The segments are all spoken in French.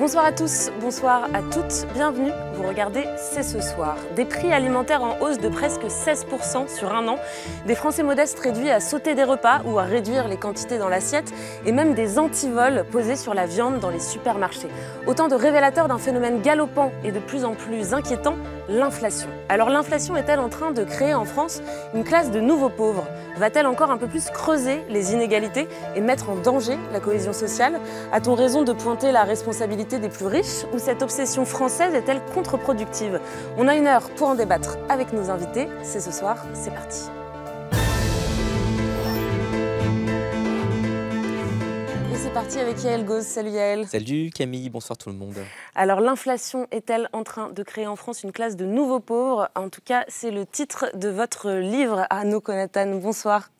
Bonsoir à tous, bonsoir à toutes, bienvenue regardez, c'est ce soir. Des prix alimentaires en hausse de presque 16% sur un an, des Français modestes réduits à sauter des repas ou à réduire les quantités dans l'assiette, et même des antivols posés sur la viande dans les supermarchés. Autant de révélateurs d'un phénomène galopant et de plus en plus inquiétant, l'inflation. Alors l'inflation est-elle en train de créer en France une classe de nouveaux pauvres Va-t-elle encore un peu plus creuser les inégalités et mettre en danger la cohésion sociale A-t-on raison de pointer la responsabilité des plus riches ou cette obsession française est-elle contre reproductive. productive On a une heure pour en débattre avec nos invités. C'est ce soir, c'est parti. Et c'est parti avec Yael Gauze. Salut Yael. Salut Camille, bonsoir tout le monde. Alors l'inflation est-elle en train de créer en France une classe de nouveaux pauvres En tout cas, c'est le titre de votre livre, Arnaud Conatan. Bonsoir.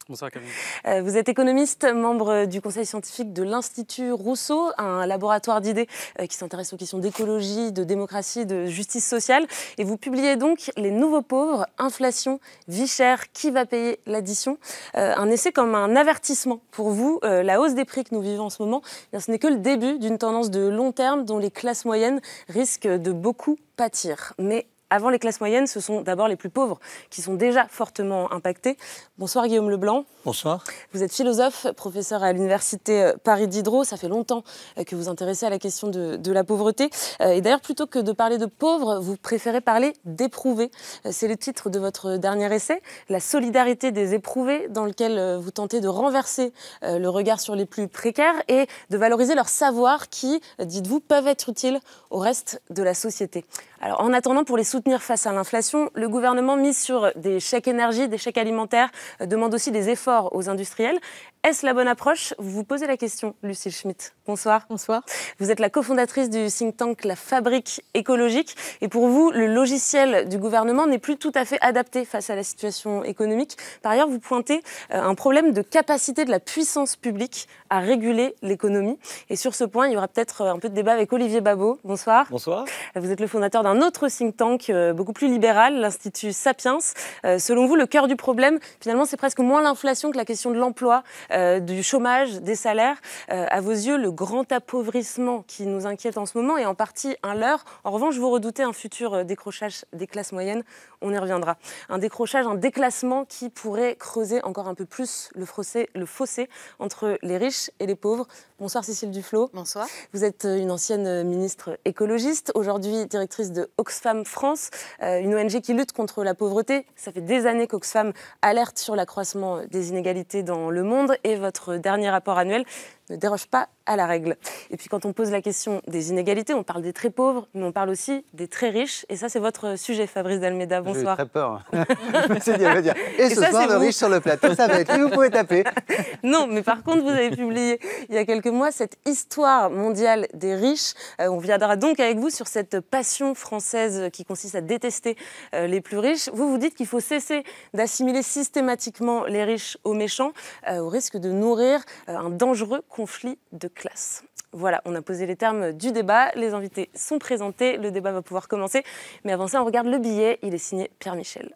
Euh, vous êtes économiste, membre du conseil scientifique de l'Institut Rousseau, un laboratoire d'idées euh, qui s'intéresse aux questions d'écologie, de démocratie, de justice sociale. Et vous publiez donc Les nouveaux pauvres, inflation, vie chère, qui va payer l'addition euh, Un essai comme un avertissement pour vous. La hausse des prix que nous vivons en ce moment, eh ce n'est que le début d'une tendance de long terme dont les classes moyennes risquent de beaucoup pâtir. Mais avant les classes moyennes, ce sont d'abord les plus pauvres qui sont déjà fortement impactés. Bonsoir Guillaume Leblanc. Bonsoir. Vous êtes philosophe, professeur à l'université euh, Paris Diderot. Ça fait longtemps euh, que vous intéressez à la question de, la pauvreté. Euh, et d'ailleurs, plutôt que de parler de pauvres, vous préférez parler d'éprouvés. C'est le titre de votre dernier essai, La solidarité des éprouvés, dans lequel vous tentez de renverser le regard sur les plus précaires et de valoriser leurs savoirs qui, dites-vous, peuvent être utiles au reste de la société. Alors, en attendant, pour les soutenir face à l'inflation, le gouvernement mise sur des chèques énergie, des chèques alimentaires, euh, demande aussi des efforts aux industriels. Est-ce la bonne approche Vous vous posez la question, Lucille Schmitt. Bonsoir. Bonsoir. Vous êtes la cofondatrice du think tank La Fabrique écologique. Et pour vous, le logiciel du gouvernement n'est plus tout à fait adapté face à la situation économique. Par ailleurs, vous pointez euh, un problème de capacité de la puissance publique à réguler l'économie. Et sur ce point, il y aura peut-être euh, un peu de débat avec Olivier Babot. Bonsoir. Bonsoir. Vous êtes le fondateur d'un un autre think tank euh, beaucoup plus libéral, l'Institut Sapiens. Euh, selon vous, le cœur du problème, finalement, c'est presque moins l'inflation que la question de l'emploi, euh, du chômage, des salaires. à vos yeux, le grand appauvrissement qui nous inquiète en ce moment est en partie un leurre. En revanche, vous redoutez un futur décrochage des classes moyennes. On y reviendra. Un décrochage, un déclassement qui pourrait creuser encore un peu plus le le fossé entre les riches et les pauvres. Bonsoir Cécile Duflo. Bonsoir. Vous êtes euh, une ancienne euh, ministre écologiste, aujourd'hui directrice de Oxfam France, euh, une ONG qui lutte contre la pauvreté. Ça fait des années qu'Oxfam alerte sur l'accroissement des inégalités dans le monde et votre dernier rapport annuel ne déroge pas à la règle. Et puis quand on pose la question des inégalités, on parle des très pauvres, mais on parle aussi des très riches. Et ça, c'est votre sujet, Fabrice Dalméda. Bonsoir. J'ai très peur. c'est dire, Et, ce soir, le riche sur le plateau, ça va être lui, vous pouvez taper. non, mais par contre, vous avez publié il y a quelques mois cette histoire mondiale des riches. Euh, on viendra donc avec vous sur cette passion française qui consiste à détester euh, les plus riches. Vous vous dites qu'il faut cesser d'assimiler systématiquement les riches aux méchants, euh, au risque de nourrir un dangereux conflit de classe. Voilà, on a posé les termes du débat, les invités sont présentés, le débat va pouvoir commencer. Mais avant ça, on regarde le billet, il est signé Pierre Michel.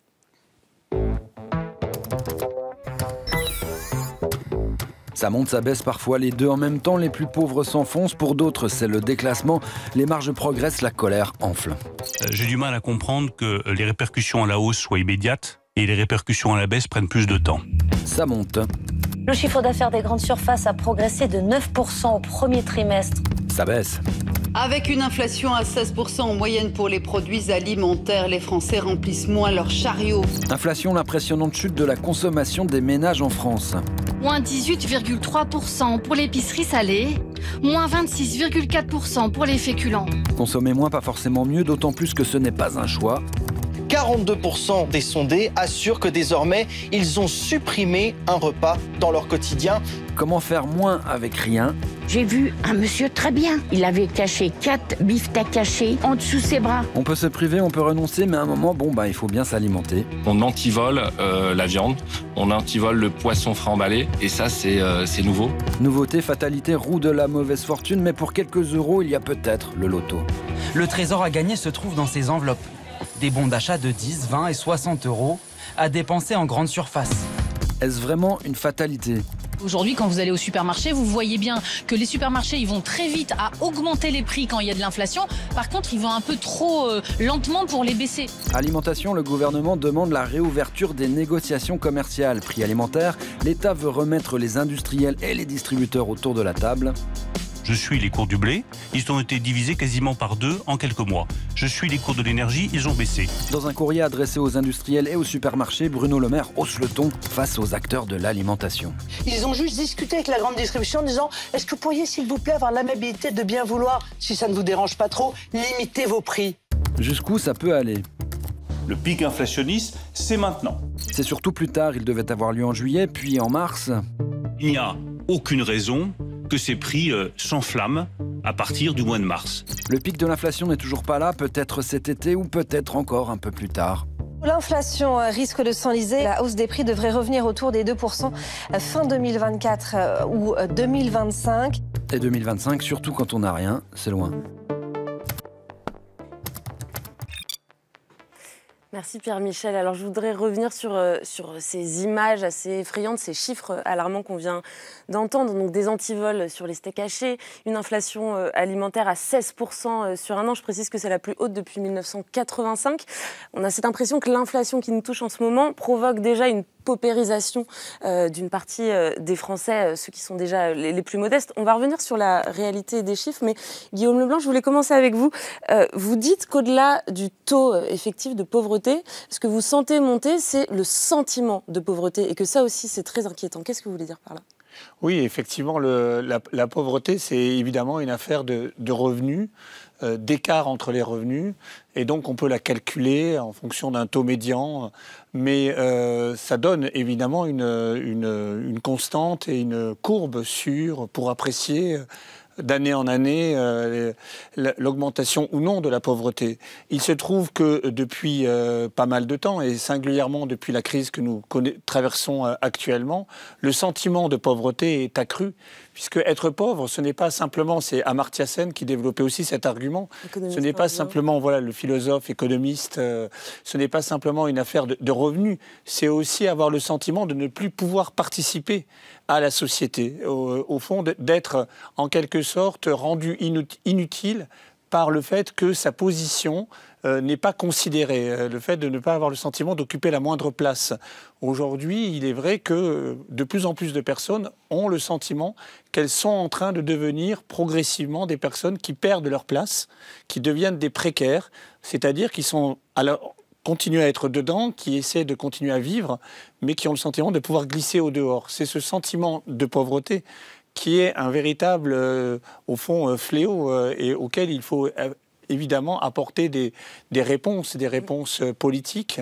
Ça monte, ça baisse parfois, les deux en même temps, les plus pauvres s'enfoncent, pour d'autres c'est le déclassement, les marges progressent, la colère enfle. Euh, j'ai du mal à comprendre que les répercussions à la hausse soient immédiates et les répercussions à la baisse prennent plus de temps. Ça monte, le chiffre d'affaires des grandes surfaces a progressé de 9% au premier trimestre. Ça baisse. Avec une inflation à 16% en moyenne pour les produits alimentaires, les Français remplissent moins leurs chariots. Inflation, l'impressionnante chute de la consommation des ménages en France. Moins 18,3% pour l'épicerie salée, moins 26,4% pour les féculents. Consommer moins, pas forcément mieux, d'autant plus que ce n'est pas un choix, 42% des sondés assurent que désormais, ils ont supprimé un repas dans leur quotidien. Comment faire moins avec rien J'ai vu un monsieur très bien. Il avait caché 4 à cachés en dessous ses bras. On peut se priver, on peut renoncer, mais à un moment, bon, bah, il faut bien s'alimenter. On antivole euh, la viande, on antivole le poisson frais emballé, et ça, c'est euh, c'est nouveau. Nouveauté, fatalité, roue de la mauvaise fortune, mais pour quelques euros, il y a peut-être le loto. Le trésor à gagner se trouve dans ces enveloppes des bons d'achat de 10, 20 et 60 euros à dépenser en grande surface. Est-ce vraiment une fatalité Aujourd'hui, quand vous allez au supermarché, vous voyez bien que les supermarchés, ils vont très vite à augmenter les prix quand il y a de l'inflation. Par contre, ils vont un peu trop euh, lentement pour les baisser. Alimentation, le gouvernement demande la réouverture des négociations commerciales. Prix alimentaire, l'État veut remettre les industriels et les distributeurs autour de la table. Je suis les cours du blé, ils ont été divisés quasiment par deux en quelques mois. Je suis les cours de l'énergie, ils ont baissé. Dans un courrier adressé aux industriels et aux supermarchés, Bruno Le Maire hausse le ton face aux acteurs de l'alimentation. Ils ont juste discuté avec la grande distribution en disant est-ce que vous pourriez s'il vous plaît avoir l'amabilité de bien vouloir, si ça ne vous dérange pas trop, limiter vos prix Jusqu'où ça peut aller le pic inflationniste, c'est maintenant. C'est surtout plus tard, il devait avoir lieu en juillet, puis en mars. Il n'y a aucune raison que ces prix euh, s'enflamment à partir du mois de mars. Le pic de l'inflation n'est toujours pas là, peut-être cet été ou peut-être encore un peu plus tard. L'inflation euh, risque de s'enliser. La hausse des prix devrait revenir autour des 2% euh, fin 2024 ou 2025. Et 2025, surtout quand on n'a rien, c'est loin. Merci Pierre-Michel. Alors je voudrais revenir sur, euh, sur ces images assez effrayantes, ces chiffres alarmants qu'on vient d'entendre. Donc des antivols sur les steaks hachés, une inflation euh, alimentaire à 16% euh, sur un an. Je précise que c'est la plus haute depuis 1985. On a cette impression que l'inflation qui nous touche en ce moment provoque déjà une paupérisation d'une partie des Français, ceux qui sont déjà les, plus modestes. On va revenir sur la réalité des chiffres, mais Guillaume Leblanc, je voulais commencer avec vous. vous dites qu'au-delà du taux effectif de pauvreté, ce que vous sentez monter, c'est le sentiment de pauvreté et que ça aussi, c'est très inquiétant. Qu'est-ce que vous voulez dire par là oui, effectivement, la, pauvreté, c'est évidemment une affaire de, revenus, euh, d'écart entre les revenus, et donc on peut la calculer en fonction d'un taux médian, mais euh, ça donne évidemment une, une, constante et une courbe sur pour apprécier d'année en année euh, l'augmentation ou non de la pauvreté. Il se trouve que depuis euh, pas mal de temps, et singulièrement depuis la crise que nous traversons euh, actuellement, le sentiment de pauvreté est accru puisque être pauvre, ce n'est pas simplement, c'est Amartya Sen qui développait aussi cet argument, ce n'est pas simplement voilà, le philosophe, économiste, euh, ce n'est pas simplement une affaire de, revenus, c'est aussi avoir le sentiment de ne plus pouvoir participer à la société, au fond, d'être en quelque sorte rendu inutile par le fait que sa position euh, n'est pas considéré. Euh, le fait de ne pas avoir le sentiment d'occuper la moindre place. Aujourd'hui, il est vrai que euh, de plus en plus de personnes ont le sentiment qu'elles sont en train de devenir progressivement des personnes qui perdent leur place, qui deviennent des précaires, c'est-à-dire qui sont alors continuent à être dedans, qui essaient de continuer à vivre, mais qui ont le sentiment de pouvoir glisser au dehors. C'est ce sentiment de pauvreté qui est un véritable, au fond, fléau et auquel il faut évidemment apporter des, réponses, des réponses euh, politiques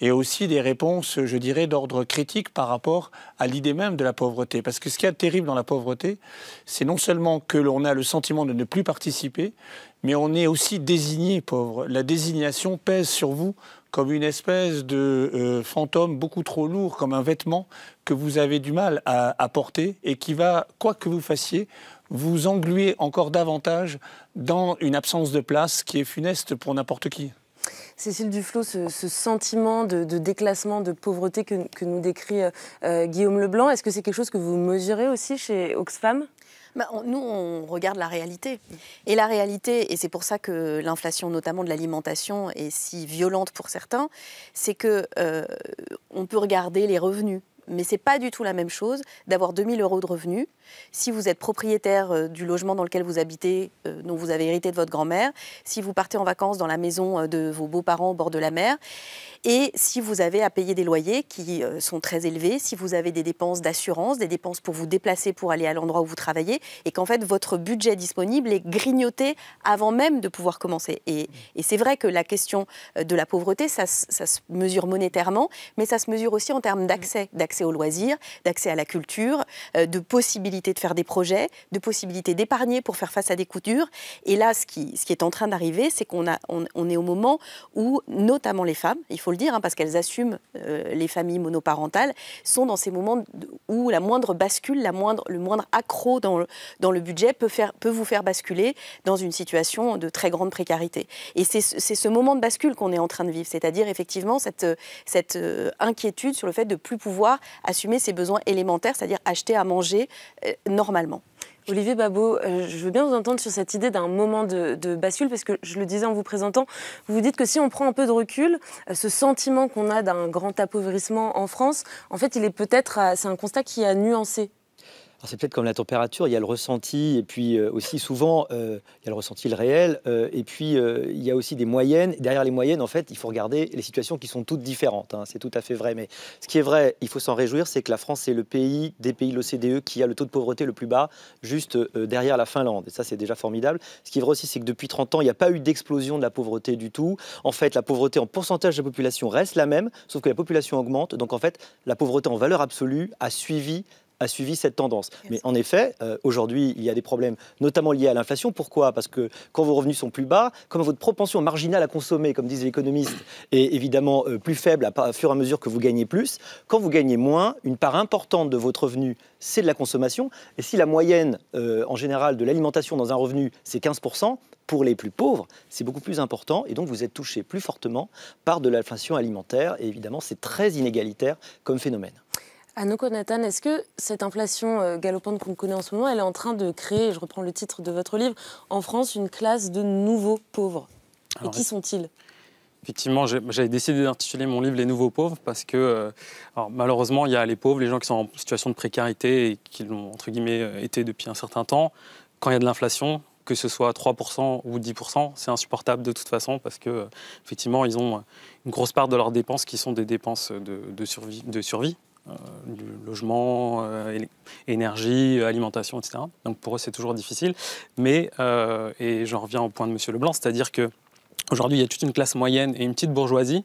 et aussi des réponses, je dirais, d'ordre critique par rapport à l'idée même de la pauvreté. Parce que ce qui est terrible dans la pauvreté, c'est non seulement que l'on a le sentiment de ne plus participer, mais on est aussi désigné pauvre. La désignation pèse sur vous comme une espèce de euh, fantôme beaucoup trop lourd, comme un vêtement que vous avez du mal à porter et qui va, quoi que vous fassiez, vous engluez encore davantage dans une absence de place qui est funeste pour n'importe qui. Cécile Duflo, ce, sentiment de, déclassement, de pauvreté que, nous décrit euh, euh, Guillaume Leblanc, est-ce que c'est quelque chose que vous mesurez aussi chez Oxfam bah, nous, on regarde la réalité. Et la réalité, et c'est pour ça que l'inflation, notamment de l'alimentation, est si violente pour certains, c'est que euh, on peut regarder les revenus. Mais ce n'est pas du tout la même chose d'avoir 2000 euros de revenus si vous êtes propriétaire euh, du logement dans lequel vous habitez, euh, dont vous avez hérité de votre grand-mère, si vous partez en vacances dans la maison euh, de vos beaux-parents au bord de la mer, et si vous avez à payer des loyers qui sont très élevés, si vous avez des dépenses d'assurance, des dépenses pour vous déplacer pour aller à l'endroit où vous travaillez, et qu'en fait votre budget disponible est grignoté avant même de pouvoir commencer. Et, c'est vrai que la question de la pauvreté, ça, ça se mesure monétairement, mais ça se mesure aussi en termes d'accès, d'accès aux loisirs, d'accès à la culture, de possibilités de faire des projets, de possibilité d'épargner pour faire face à des coups durs. Et là, ce qui, ce qui est en train d'arriver, c'est qu'on on, est au moment où, notamment les femmes, il faut le dire, hein, parce qu'elles assument euh, les familles monoparentales, sont dans ces moments où la moindre bascule, la moindre, le moindre accroc dans le, dans le budget peut, faire, peut vous faire basculer dans une situation de très grande précarité. Et c'est ce moment de bascule qu'on est en train de vivre, c'est-à-dire effectivement cette, cette euh, inquiétude sur le fait de plus pouvoir assumer ses besoins élémentaires, c'est-à-dire acheter à manger, euh, normalement. Olivier Babot, euh, je veux bien vous entendre sur cette idée d'un moment de, de, bascule, parce que je le disais en vous présentant, vous vous dites que si on prend un peu de recul, euh, ce sentiment qu'on a d'un grand appauvrissement en France, en fait, il est peut-être, c'est un constat qui a nuancé c'est peut-être comme la température, il y a le ressenti, et puis euh, aussi souvent, euh, il y a le ressenti, le réel, euh, et puis il y a aussi des moyennes. Derrière les moyennes, en fait, il faut regarder les situations qui sont toutes différentes. Hein. c'est tout à fait vrai. Mais ce qui est vrai, il faut s'en réjouir, c'est que la France est le pays des pays de l'OCDE qui a le taux de pauvreté le plus bas, juste derrière la Finlande. Et ça, c'est déjà formidable. Ce qui est vrai aussi, c'est que depuis 30 ans, il n'y a pas eu d'explosion de la pauvreté du tout. En fait, la pauvreté en pourcentage de la population reste la même, sauf que la population augmente. Donc, en fait, la pauvreté en valeur absolue a suivi a suivi cette tendance. Mais en effet, euh, aujourd'hui, il y a des problèmes, notamment liés à l'inflation. Pourquoi Parce que quand vos revenus sont plus bas, comme votre propension marginale à consommer, comme disent les économistes, est évidemment euh, plus faible à, fur et à mesure que vous gagnez plus, quand vous gagnez moins, une part importante de votre revenu, c'est de la consommation. Et si la moyenne, euh, en général, de l'alimentation dans un revenu, c'est 15%, pour les plus pauvres, c'est beaucoup plus important et donc vous êtes touché plus fortement par de l'inflation alimentaire et évidemment c'est très inégalitaire comme phénomène. Anouk Nathan, est-ce que cette inflation euh, galopante qu'on connaît en ce moment, elle est en train de créer, je reprends le titre de votre livre, en France, une classe de nouveaux pauvres Et qui sont-ils Effectivement, j'avais décidé d'intituler mon livre Les Nouveaux Pauvres parce que euh, malheureusement, il y a les pauvres, les gens qui sont en situation de précarité et qui l'ont entre guillemets euh, été depuis un certain temps. Quand il y a de l'inflation, que ce soit 3% ou 10%, c'est insupportable de toute façon parce que effectivement, ils ont une grosse part de leurs dépenses qui sont des dépenses de, survie, de survie euh, du logement, euh, énergie, euh, alimentation, etc. Donc pour eux, c'est toujours difficile. Mais, et j'en reviens au point de M. Leblanc, c'est-à-dire que aujourd'hui, il y a toute une classe moyenne et une petite bourgeoisie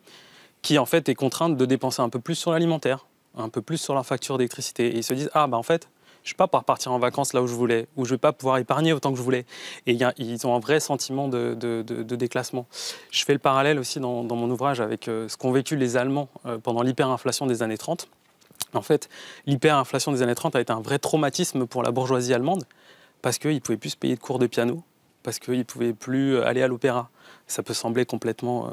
qui, en fait, est contrainte de dépenser un peu plus sur l'alimentaire, un peu plus sur leur facture d'électricité. Et ils se disent, ah, bah, en fait, je ne vais pas pouvoir partir en vacances là où je voulais, ou je ne vais pas pouvoir épargner autant que je voulais. Et ils ont un vrai sentiment de, déclassement. Je fais le parallèle aussi dans, mon ouvrage avec ce qu'ont vécu les Allemands pendant l'hyperinflation des années 30. En fait, l'hyperinflation des années 30 a été un vrai traumatisme pour la bourgeoisie allemande parce qu'ils ne pouvaient plus se payer de cours de piano, parce qu'ils ne pouvaient plus euh, aller à l'opéra. Ça peut sembler complètement euh,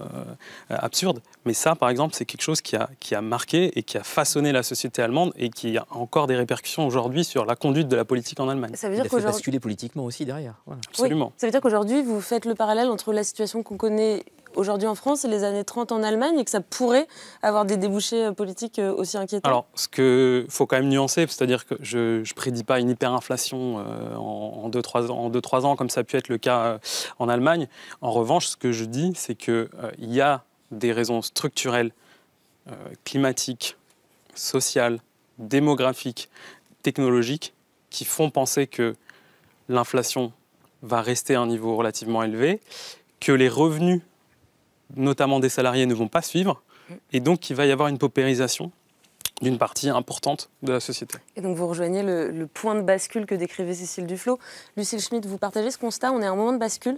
euh, absurde, mais ça, par exemple, c'est quelque chose qui a, qui a marqué et qui a façonné la société allemande et qui a encore des répercussions aujourd'hui sur la conduite de la politique en Allemagne. Ça veut dire basculer politiquement aussi derrière. Ça veut dire qu'aujourd'hui, vous faites le parallèle entre la situation qu'on connaît aujourd'hui en France et les années 30 en Allemagne et que ça pourrait avoir des débouchés euh, politiques euh, aussi inquiétants Alors, ce qu'il faut quand même nuancer, c'est-à-dire que je ne prédis pas une hyperinflation euh, en 2-3 en ans, ans, comme ça a pu être le cas en Allemagne. En revanche, ce que je dis, c'est qu'il il y a des raisons structurelles, climatiques, sociales, démographiques, technologiques, qui font penser que l'inflation va rester à un niveau relativement élevé, que les revenus notamment des salariés, ne vont pas suivre. Et donc, il va y avoir une paupérisation d'une partie importante de la société. Et donc vous rejoignez le, point de bascule que décrivait Cécile Duflo. Lucille Schmitt, vous partagez ce constat On est à un moment de bascule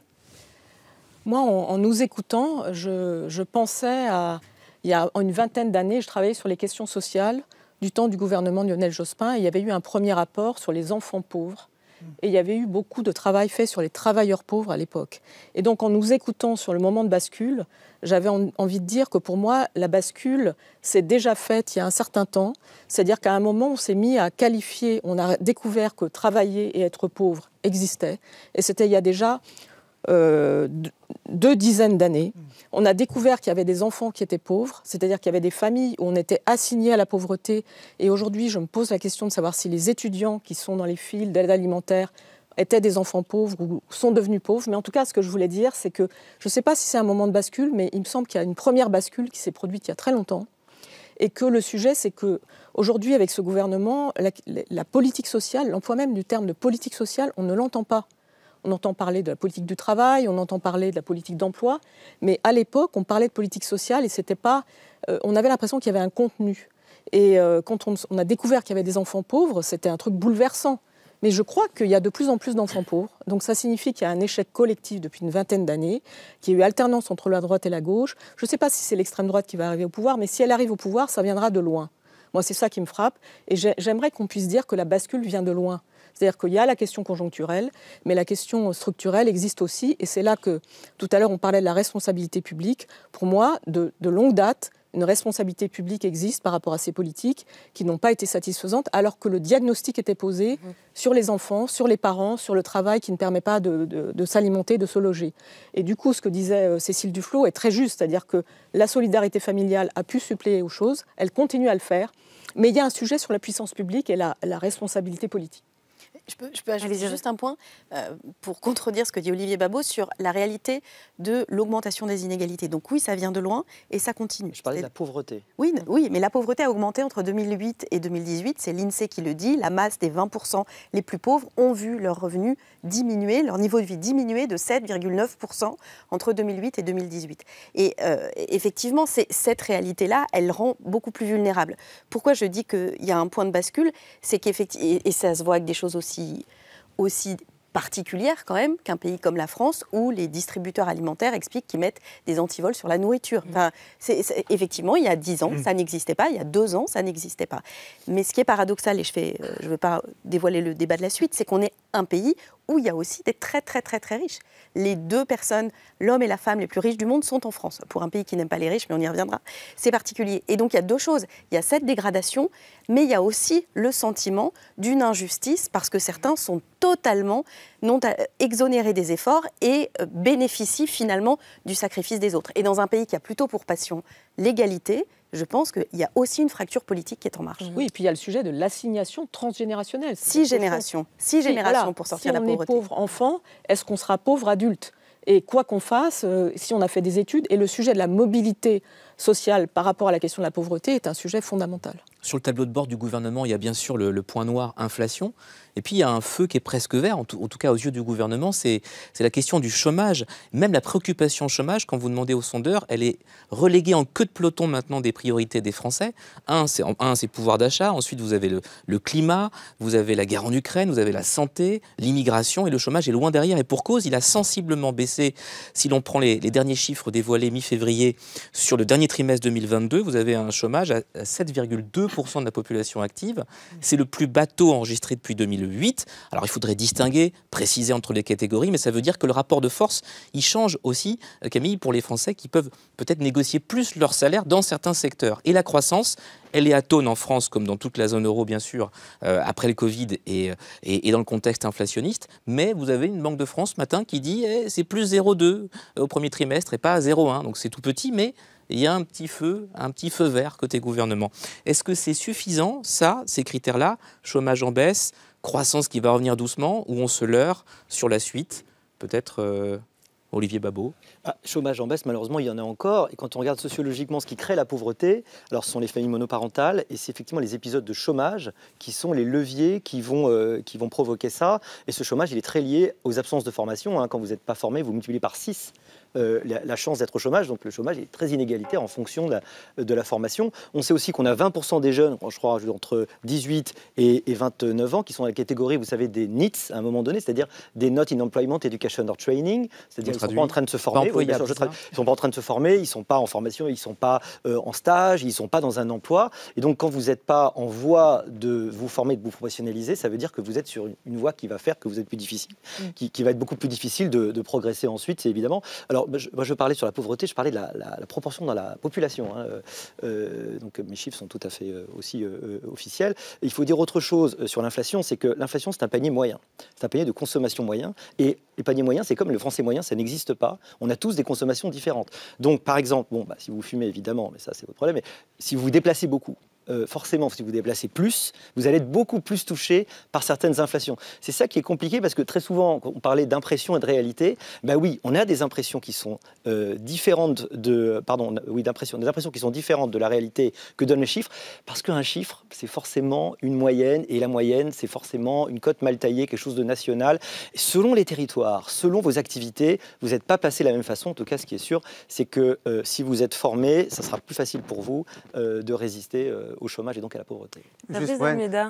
Moi, en, nous écoutant, je, pensais à... Il y a une vingtaine d'années, je travaillais sur les questions sociales du temps du gouvernement Lionel Jospin. il y avait eu un premier rapport sur les enfants pauvres et il y avait eu beaucoup de travail fait sur les travailleurs pauvres à l'époque. Et donc, en nous écoutant sur le moment de bascule, j'avais envie de dire que pour moi, la bascule s'est déjà faite il y a un certain temps. C'est-à-dire qu'à un moment, on s'est mis à qualifier, on a découvert que travailler et être pauvre existait. Et c'était il y a déjà euh, deux dizaines d'années. On a découvert qu'il y avait des enfants qui étaient pauvres, c'est-à-dire qu'il y avait des familles où on était assigné à la pauvreté. Et aujourd'hui, je me pose la question de savoir si les étudiants qui sont dans les files d'aide alimentaire étaient des enfants pauvres ou sont devenus pauvres. Mais en tout cas, ce que je voulais dire, c'est que je ne sais pas si c'est un moment de bascule, mais il me semble qu'il y a une première bascule qui s'est produite il y a très longtemps. Et que le sujet, c'est que aujourd'hui, avec ce gouvernement, la politique sociale, l'emploi même du terme de politique sociale, on ne l'entend pas. On entend parler de la politique du travail, on entend parler de la politique d'emploi, mais à l'époque, on parlait de politique sociale et c'était pas. Euh, on avait l'impression qu'il y avait un contenu. Et euh, quand on, on, a découvert qu'il y avait des enfants pauvres, c'était un truc bouleversant. Mais je crois qu'il y a de plus en plus d'enfants pauvres. Donc ça signifie qu'il y a un échec collectif depuis une vingtaine d'années, qu'il y a eu alternance entre la droite et la gauche. Je ne sais pas si c'est l'extrême droite qui va arriver au pouvoir, mais si elle arrive au pouvoir, ça viendra de loin. Moi, c'est ça qui me frappe. Et j'aimerais qu'on puisse dire que la bascule vient de loin. C'est-à-dire qu'il y a la question conjoncturelle, mais la question structurelle existe aussi. Et c'est là que, tout à l'heure, on parlait de la responsabilité publique. Pour moi, de, de longue date, une responsabilité publique existe par rapport à ces politiques qui n'ont pas été satisfaisantes, alors que le diagnostic était posé mhm. sur les enfants, sur les parents, sur le travail qui ne permet pas de, s'alimenter, de se loger. Et du coup, ce que disait euh, Cécile Duflot est très juste, c'est-à-dire que la solidarité familiale a pu suppléer aux choses, elle continue à le faire, mais il y a un sujet sur la puissance publique et la responsabilité politique. Je peux, ajouter juste un point euh, pour contredire ce que dit Olivier Babot sur la réalité de l'augmentation des inégalités. Donc oui, ça vient de loin et ça continue. Je parlais de la pauvreté. Oui, oui, mais la pauvreté a augmenté entre 2008 et 2018. C'est l'INSEE qui le dit. La masse des 20% les plus pauvres ont vu leurs revenus diminuer, leur niveau de vie diminuer de 7,9% entre 2008 et 2018. Et euh, effectivement, cette réalité-là, elle rend beaucoup plus vulnérable. Pourquoi je dis qu'il y a un point de bascule C'est qu'effectivement, et ça se voit avec des choses aussi aussi, particulière quand même qu'un pays comme la France où les distributeurs alimentaires expliquent qu'ils mettent des antivols sur la nourriture. Mm. Enfin, effectivement, il y a 10 ans, mm. ça n'existait pas. Il y a 2 ans, ça n'existait pas. Mais ce qui est paradoxal, et je ne euh, je veux pas dévoiler le débat de la suite, c'est qu'on est un pays où il y a aussi des très très très très riches. Les deux personnes, l'homme et la femme les plus riches du monde, sont en France, pour un pays qui n'aime pas les riches, mais on y reviendra. C'est particulier. Et donc il y a deux choses. Il y a cette dégradation, mais il y a aussi le sentiment d'une injustice, parce que certains sont totalement non exonérés des efforts et euh, bénéficient finalement du sacrifice des autres. Et dans un pays qui a plutôt pour passion l'égalité, je pense qu'il y a aussi une fracture politique qui est en marche. Oui, et puis il y a le sujet de l'assignation transgénérationnelle. Six générations, six générations pour sortir de la pauvreté. Si on est pauvre enfant, est-ce qu'on sera pauvre adulte et quoi qu'on fasse, euh, si on a fait des études, et le sujet de la mobilité sociale par rapport à la question de la pauvreté est un sujet fondamental sur le tableau de bord du gouvernement, il y a bien sûr le, point noir inflation. Et puis il y a un feu qui est presque vert, en tout, cas aux yeux du gouvernement, c'est la question du chômage. Même la préoccupation chômage, quand vous demandez aux sondeurs, elle est reléguée en queue de peloton maintenant des priorités des Français. Un, c'est pouvoir d'achat, ensuite vous avez le, climat, vous avez la guerre en Ukraine, vous avez la santé, l'immigration, et le chômage est loin derrière. Et pour cause, il a sensiblement baissé. Si l'on prend les, les, derniers chiffres dévoilés mi-février sur le dernier trimestre 2022, vous avez un chômage à 7,2% de la population active. C'est le plus bateau enregistré depuis 2008. Alors il faudrait distinguer, préciser entre les catégories, mais ça veut dire que le rapport de force, il change aussi, euh, Camille, pour les Français qui peuvent peut-être négocier plus leur salaire dans certains secteurs. Et la croissance, elle est à atone en France, comme dans toute la zone euro, bien sûr, euh, après le Covid et, dans le contexte inflationniste. Mais vous avez une Banque de France ce matin qui dit eh, c'est plus 0,2 au premier trimestre et pas 0,1. Donc c'est tout petit, mais il y a un petit feu, un petit feu vert côté gouvernement. Est-ce que c'est suffisant, ça, ces critères-là Chômage en baisse, croissance qui va revenir doucement, ou on se leurre sur la suite Peut-être. Euh, Olivier Babot ah, Chômage en baisse, malheureusement, il y en a encore. Et quand on regarde sociologiquement ce qui crée la pauvreté, alors ce sont les familles monoparentales et c'est effectivement les épisodes de chômage qui sont les leviers qui vont, euh, qui vont provoquer ça. Et ce chômage, il est très lié aux absences de formation. Hein. Quand vous n'êtes pas formé, vous multipliez par 6 euh, la, chance d'être au chômage. Donc le chômage est très inégalitaire en fonction de la, formation. On sait aussi qu'on a 20% des jeunes, je crois, entre 18 et, 29 ans, qui sont dans la catégorie, vous savez, des NEETs à un moment donné, c'est-à-dire des Not in Employment Education or Training, c'est-à-dire qu'ils ne sont pas en train de se former. Ils sont pas en train de se former, ils ne sont pas en formation, ils ne sont pas en stage, ils ne sont pas dans un emploi. Et donc quand vous n'êtes pas en voie de vous former, de vous professionnaliser, ça veut dire que vous êtes sur une, voie qui va faire que vous êtes plus difficile, mm. qui, va être beaucoup plus difficile de, de progresser ensuite, c'est évidemment. Alors, je, parlais sur la pauvreté, je parlais de la, proportion dans la population. Hein, euh, euh, donc, mes chiffres sont tout à fait euh, aussi officiels. il faut dire autre chose sur l'inflation, c'est que l'inflation, c'est un panier moyen. C'est un panier de consommation moyen. Et le panier moyen, c'est comme le français moyen, ça n'existe pas. On a tous des consommations différentes. Donc, par exemple, bon, bah, si vous fumez, évidemment, mais ça, c'est votre problème, mais si vous vous déplacez beaucoup, euh, forcément, si vous déplacez plus, vous allez être beaucoup plus touché par certaines inflations. C'est ça qui est compliqué parce que très souvent, quand on parlait d'impression et de réalité, ben bah oui, on a des impressions qui sont euh, différentes de, pardon, oui, d'impressions, des impressions qui sont différentes de la réalité que donnent les chiffres, parce qu'un chiffre, c'est forcément une moyenne et la moyenne, c'est forcément une cote mal taillée, quelque chose de national. selon les territoires, selon vos activités, vous n'êtes pas passé de la même façon. En tout cas, ce qui est sûr, c'est que euh, si vous êtes formé, ça sera plus facile pour vous de résister au chômage et donc à la pauvreté. Juste,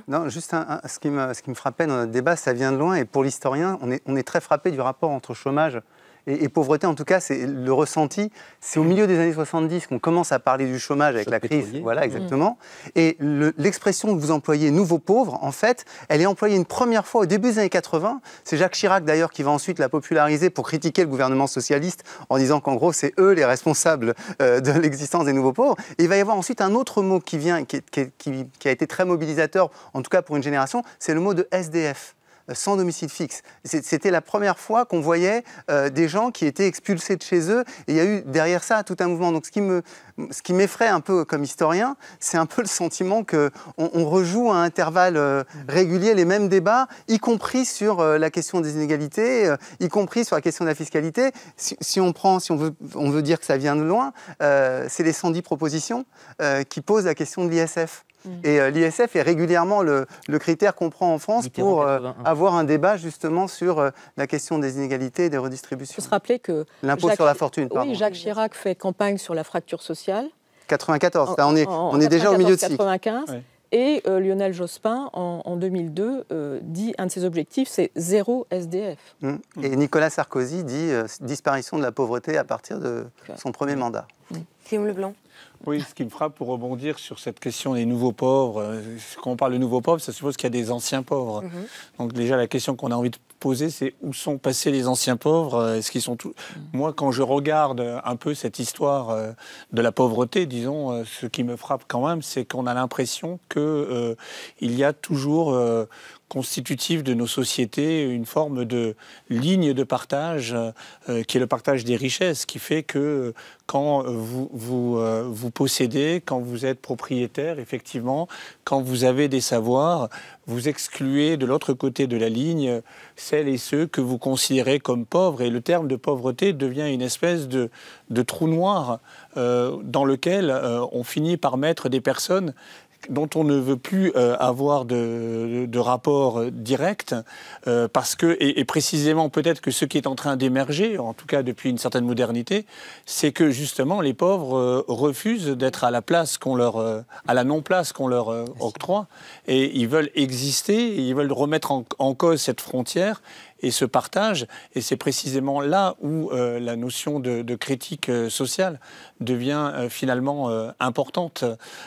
non, juste ce, qui me, frappait dans notre débat, ça vient de loin, et pour l'historien, on est, on est très frappé du rapport entre chômage et, pauvreté, en tout cas, c'est le ressenti. C'est au milieu des années 70 qu'on commence à parler du chômage avec la crise. Voilà, mm. exactement. Et l'expression que vous employez, nouveaux pauvres », en fait, elle est employée une première fois au début des années 80. C'est Jacques Chirac, d'ailleurs, qui va ensuite la populariser pour critiquer le gouvernement socialiste en disant qu'en gros, c'est eux les responsables euh, de l'existence des nouveaux pauvres. il va y avoir ensuite un autre mot qui vient, qui a été très mobilisateur, en tout cas pour une génération, c'est le mot de SDF. Euh, sans domicile fixe. C'était la première fois qu'on voyait euh, des gens qui étaient expulsés de chez eux. Et il y a eu derrière ça tout un mouvement. Donc ce qui me ce qui m'effraie un peu comme historien, c'est un peu le sentiment qu'on on rejoue à intervalles euh, réguliers les mêmes débats, y compris sur euh, la question des inégalités, euh, y compris sur la question de la fiscalité. Si, on prend, si on veut, on veut dire que ça vient de loin, c'est les 110 propositions qui posent la question de l'ISF. Mmh. Et l'ISF est régulièrement le, critère qu'on prend en France pour avoir un débat justement sur la question des inégalités et des redistributions. Il faut se rappeler que l'impôt sur la fortune. Pardon. Oui, Jacques Chirac fait campagne sur la fracture sociale 94, on est, déjà au milieu de 95. Et euh, Lionel Jospin, en, 2002, euh, dit un de ses objectifs, c'est zéro SDF. Mm. Et Nicolas Sarkozy dit euh, disparition de la pauvreté à partir de son premier mandat. Mm. Leblanc. Oui, ce qui me frappe pour rebondir sur cette question des nouveaux pauvres, euh, quand on parle de nouveaux pauvres, ça suppose qu'il y a des anciens pauvres. Mhm. Donc déjà, la question qu'on a envie de poser, c'est où sont passés les anciens pauvres euh, est qu'ils sont tous mhm. Moi, quand je regarde euh, un peu cette histoire de la pauvreté, disons, ce qui me frappe quand même, c'est qu'on a l'impression que il y a toujours, constitutive de nos sociétés, une forme de ligne de partage euh, qui est le partage des richesses, qui fait que quand vous, euh, vous, possédez, quand vous êtes propriétaire, effectivement, quand vous avez des savoirs, vous excluez de l'autre côté de la ligne celles et ceux que vous considérez comme pauvres. Et le terme de pauvreté devient une espèce de, trou noir euh, dans lequel on finit par mettre des personnes dont on ne veut plus euh, avoir de, rapport euh, direct, euh, parce que, et, précisément peut-être que ce qui est en train d'émerger, en tout cas depuis une certaine modernité, c'est que justement les pauvres refusent d'être à la place qu'on leur, à la non-place qu'on leur octroie, et ils veulent exister, ils veulent remettre en cause cette frontière, et se partage. Et c'est précisément là où euh, la notion de, critique euh, sociale devient euh, finalement importante.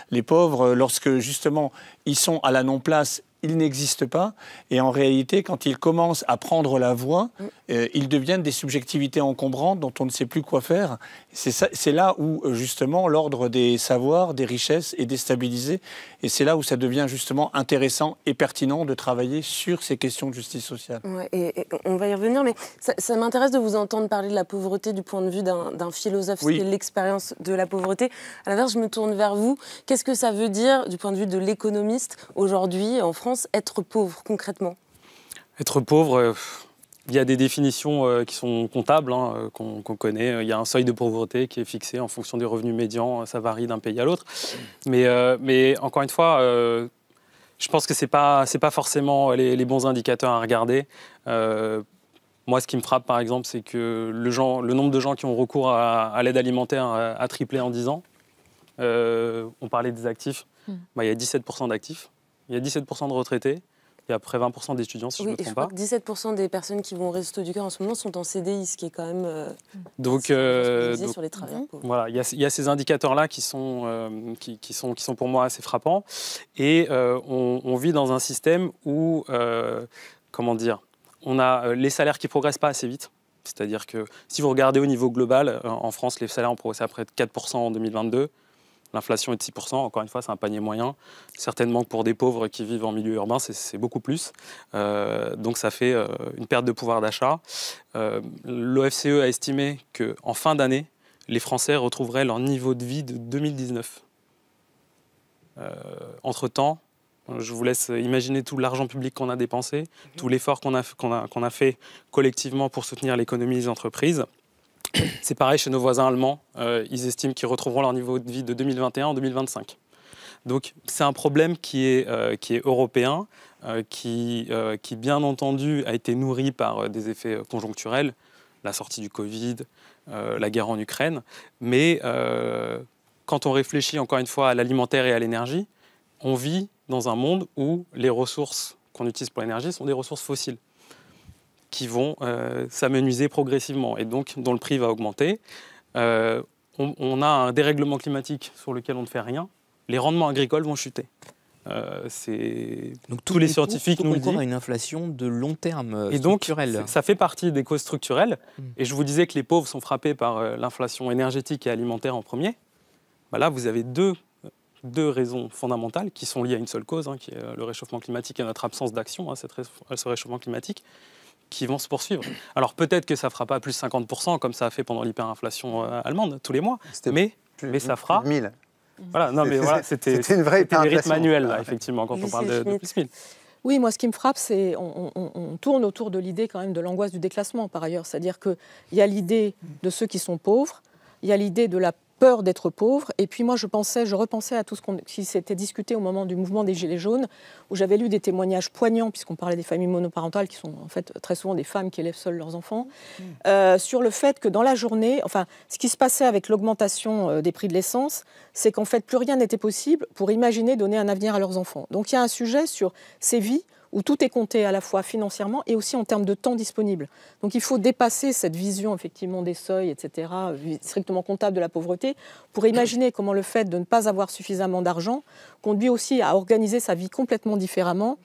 Les pauvres, lorsque justement ils sont à la non-place, ils n'existent pas. Et en réalité, quand ils commencent à prendre la voie, mm. Euh, ils deviennent des subjectivités encombrantes dont on ne sait plus quoi faire. C'est là où, euh, justement, l'ordre des savoirs, des richesses est déstabilisé. Et c'est là où ça devient, justement, intéressant et pertinent de travailler sur ces questions de justice sociale. et, on va y revenir, mais ça, m'intéresse de vous entendre parler de la pauvreté du point de vue d'un philosophe, et c'est l'expérience de la pauvreté. À l'inverse, je me tourne vers vous. Qu'est-ce que ça veut dire, du point de vue de l'économiste, aujourd'hui, en France, être pauvre, concrètement Être pauvre. Euh, il y a des définitions euh, qui sont comptables, hein, euh, qu'on connaît. Il y a un seuil de pauvreté qui est fixé en fonction des revenus médians. Ça varie d'un pays à l'autre. Mais, euh, encore une fois, je pense que ce n'est pas, pas forcément les, bons indicateurs à regarder. Moi, ce qui me frappe, par exemple, c'est que le, le, nombre de gens qui ont recours à, l'aide alimentaire a, triplé en 10 ans. on parlait des actifs. Hmm. Bah, il y a 17% d'actifs, il y a 17% de retraités, il y a près 20% d'étudiants, si je ne me trompe je crois Que 17% des personnes qui vont au Resto du Cœur en ce moment sont en CDI, ce qui est quand même. Euh, donc, il y, a ces indicateurs-là qui, sont euh, qui, sont, qui sont pour moi assez frappants. Et euh, on, on, vit dans un système où, comment dire, on a les salaires qui ne progressent pas assez vite. C'est-à-dire que si vous regardez au niveau global, en France, les salaires ont progressé à près de 4% en 2022. L'inflation est de 6%, encore une fois, c'est un panier moyen. Certainement pour des pauvres qui vivent en milieu urbain, c'est beaucoup plus. Euh, donc ça fait euh, une perte de pouvoir d'achat. Euh, L'OFCE a estimé qu'en fin d'année, les Français retrouveraient leur niveau de vie de 2019. Entre-temps, je vous laisse imaginer tout l'argent public qu'on a dépensé, mhm. tout l'effort qu'on a, a fait collectivement pour soutenir l'économie des entreprises. C'est pareil chez nos voisins allemands. Euh, ils estiment qu'ils retrouveront leur niveau de vie de 2021 en 2025. Donc c'est un problème qui est, euh, qui est européen, euh, qui, qui bien entendu a été nourri par des effets conjoncturels, la sortie du Covid, la guerre en Ukraine. Mais quand on réfléchit encore une fois à l'alimentaire et à l'énergie, on vit dans un monde où les ressources qu'on utilise pour l'énergie sont des ressources fossiles qui vont euh, s'amenuiser progressivement et donc dont le prix va augmenter. Euh, on, a un dérèglement climatique sur lequel on ne fait rien. Les rendements agricoles vont chuter. Euh, donc tous les scientifiques nous le disent. à une inflation de long terme et structurelle. donc ça fait partie des causes structurelles. Hmm. Et je vous disais que les pauvres sont frappés par l'inflation énergétique et alimentaire en premier. Bah là, vous avez deux, deux, raisons fondamentales qui sont liées à une seule cause, hein, qui est le réchauffement climatique et notre absence d'action à, hein, ce réchauffement climatique qui vont se poursuivre. Alors peut-être que ça ne fera pas plus 50% comme ça a fait pendant l'hyperinflation euh, allemande tous les mois, mais, mais ça fera... 1000. Voilà, non mais voilà, c'était une vraie des rythmes ah. effectivement, quand on parle de, de 1000. Oui, moi, ce qui me frappe, c'est on, tourne autour de l'idée quand même de l'angoisse du déclassement, par ailleurs. C'est-à-dire qu'il y a l'idée de ceux qui sont pauvres, il y a l'idée de la peur d'être pauvre. Et puis moi, je pensais, je repensais à tout ce qui s'était discuté au moment du mouvement des Gilets jaunes, où j'avais lu des témoignages poignants, puisqu'on parlait des familles monoparentales, qui sont en fait très souvent des femmes qui élèvent seules leurs enfants, mmh. euh, sur le fait que dans la journée, enfin, ce qui se passait avec l'augmentation euh, des prix de l'essence, c'est qu'en fait, plus rien n'était possible pour imaginer donner un avenir à leurs enfants. Donc il y a un sujet sur ces vies où tout est compté à la fois financièrement et aussi en termes de temps disponible. Donc il faut dépasser cette vision effectivement des seuils, etc., strictement comptable de la pauvreté, pour imaginer comment le fait de ne pas avoir suffisamment d'argent conduit aussi à organiser sa vie complètement différemment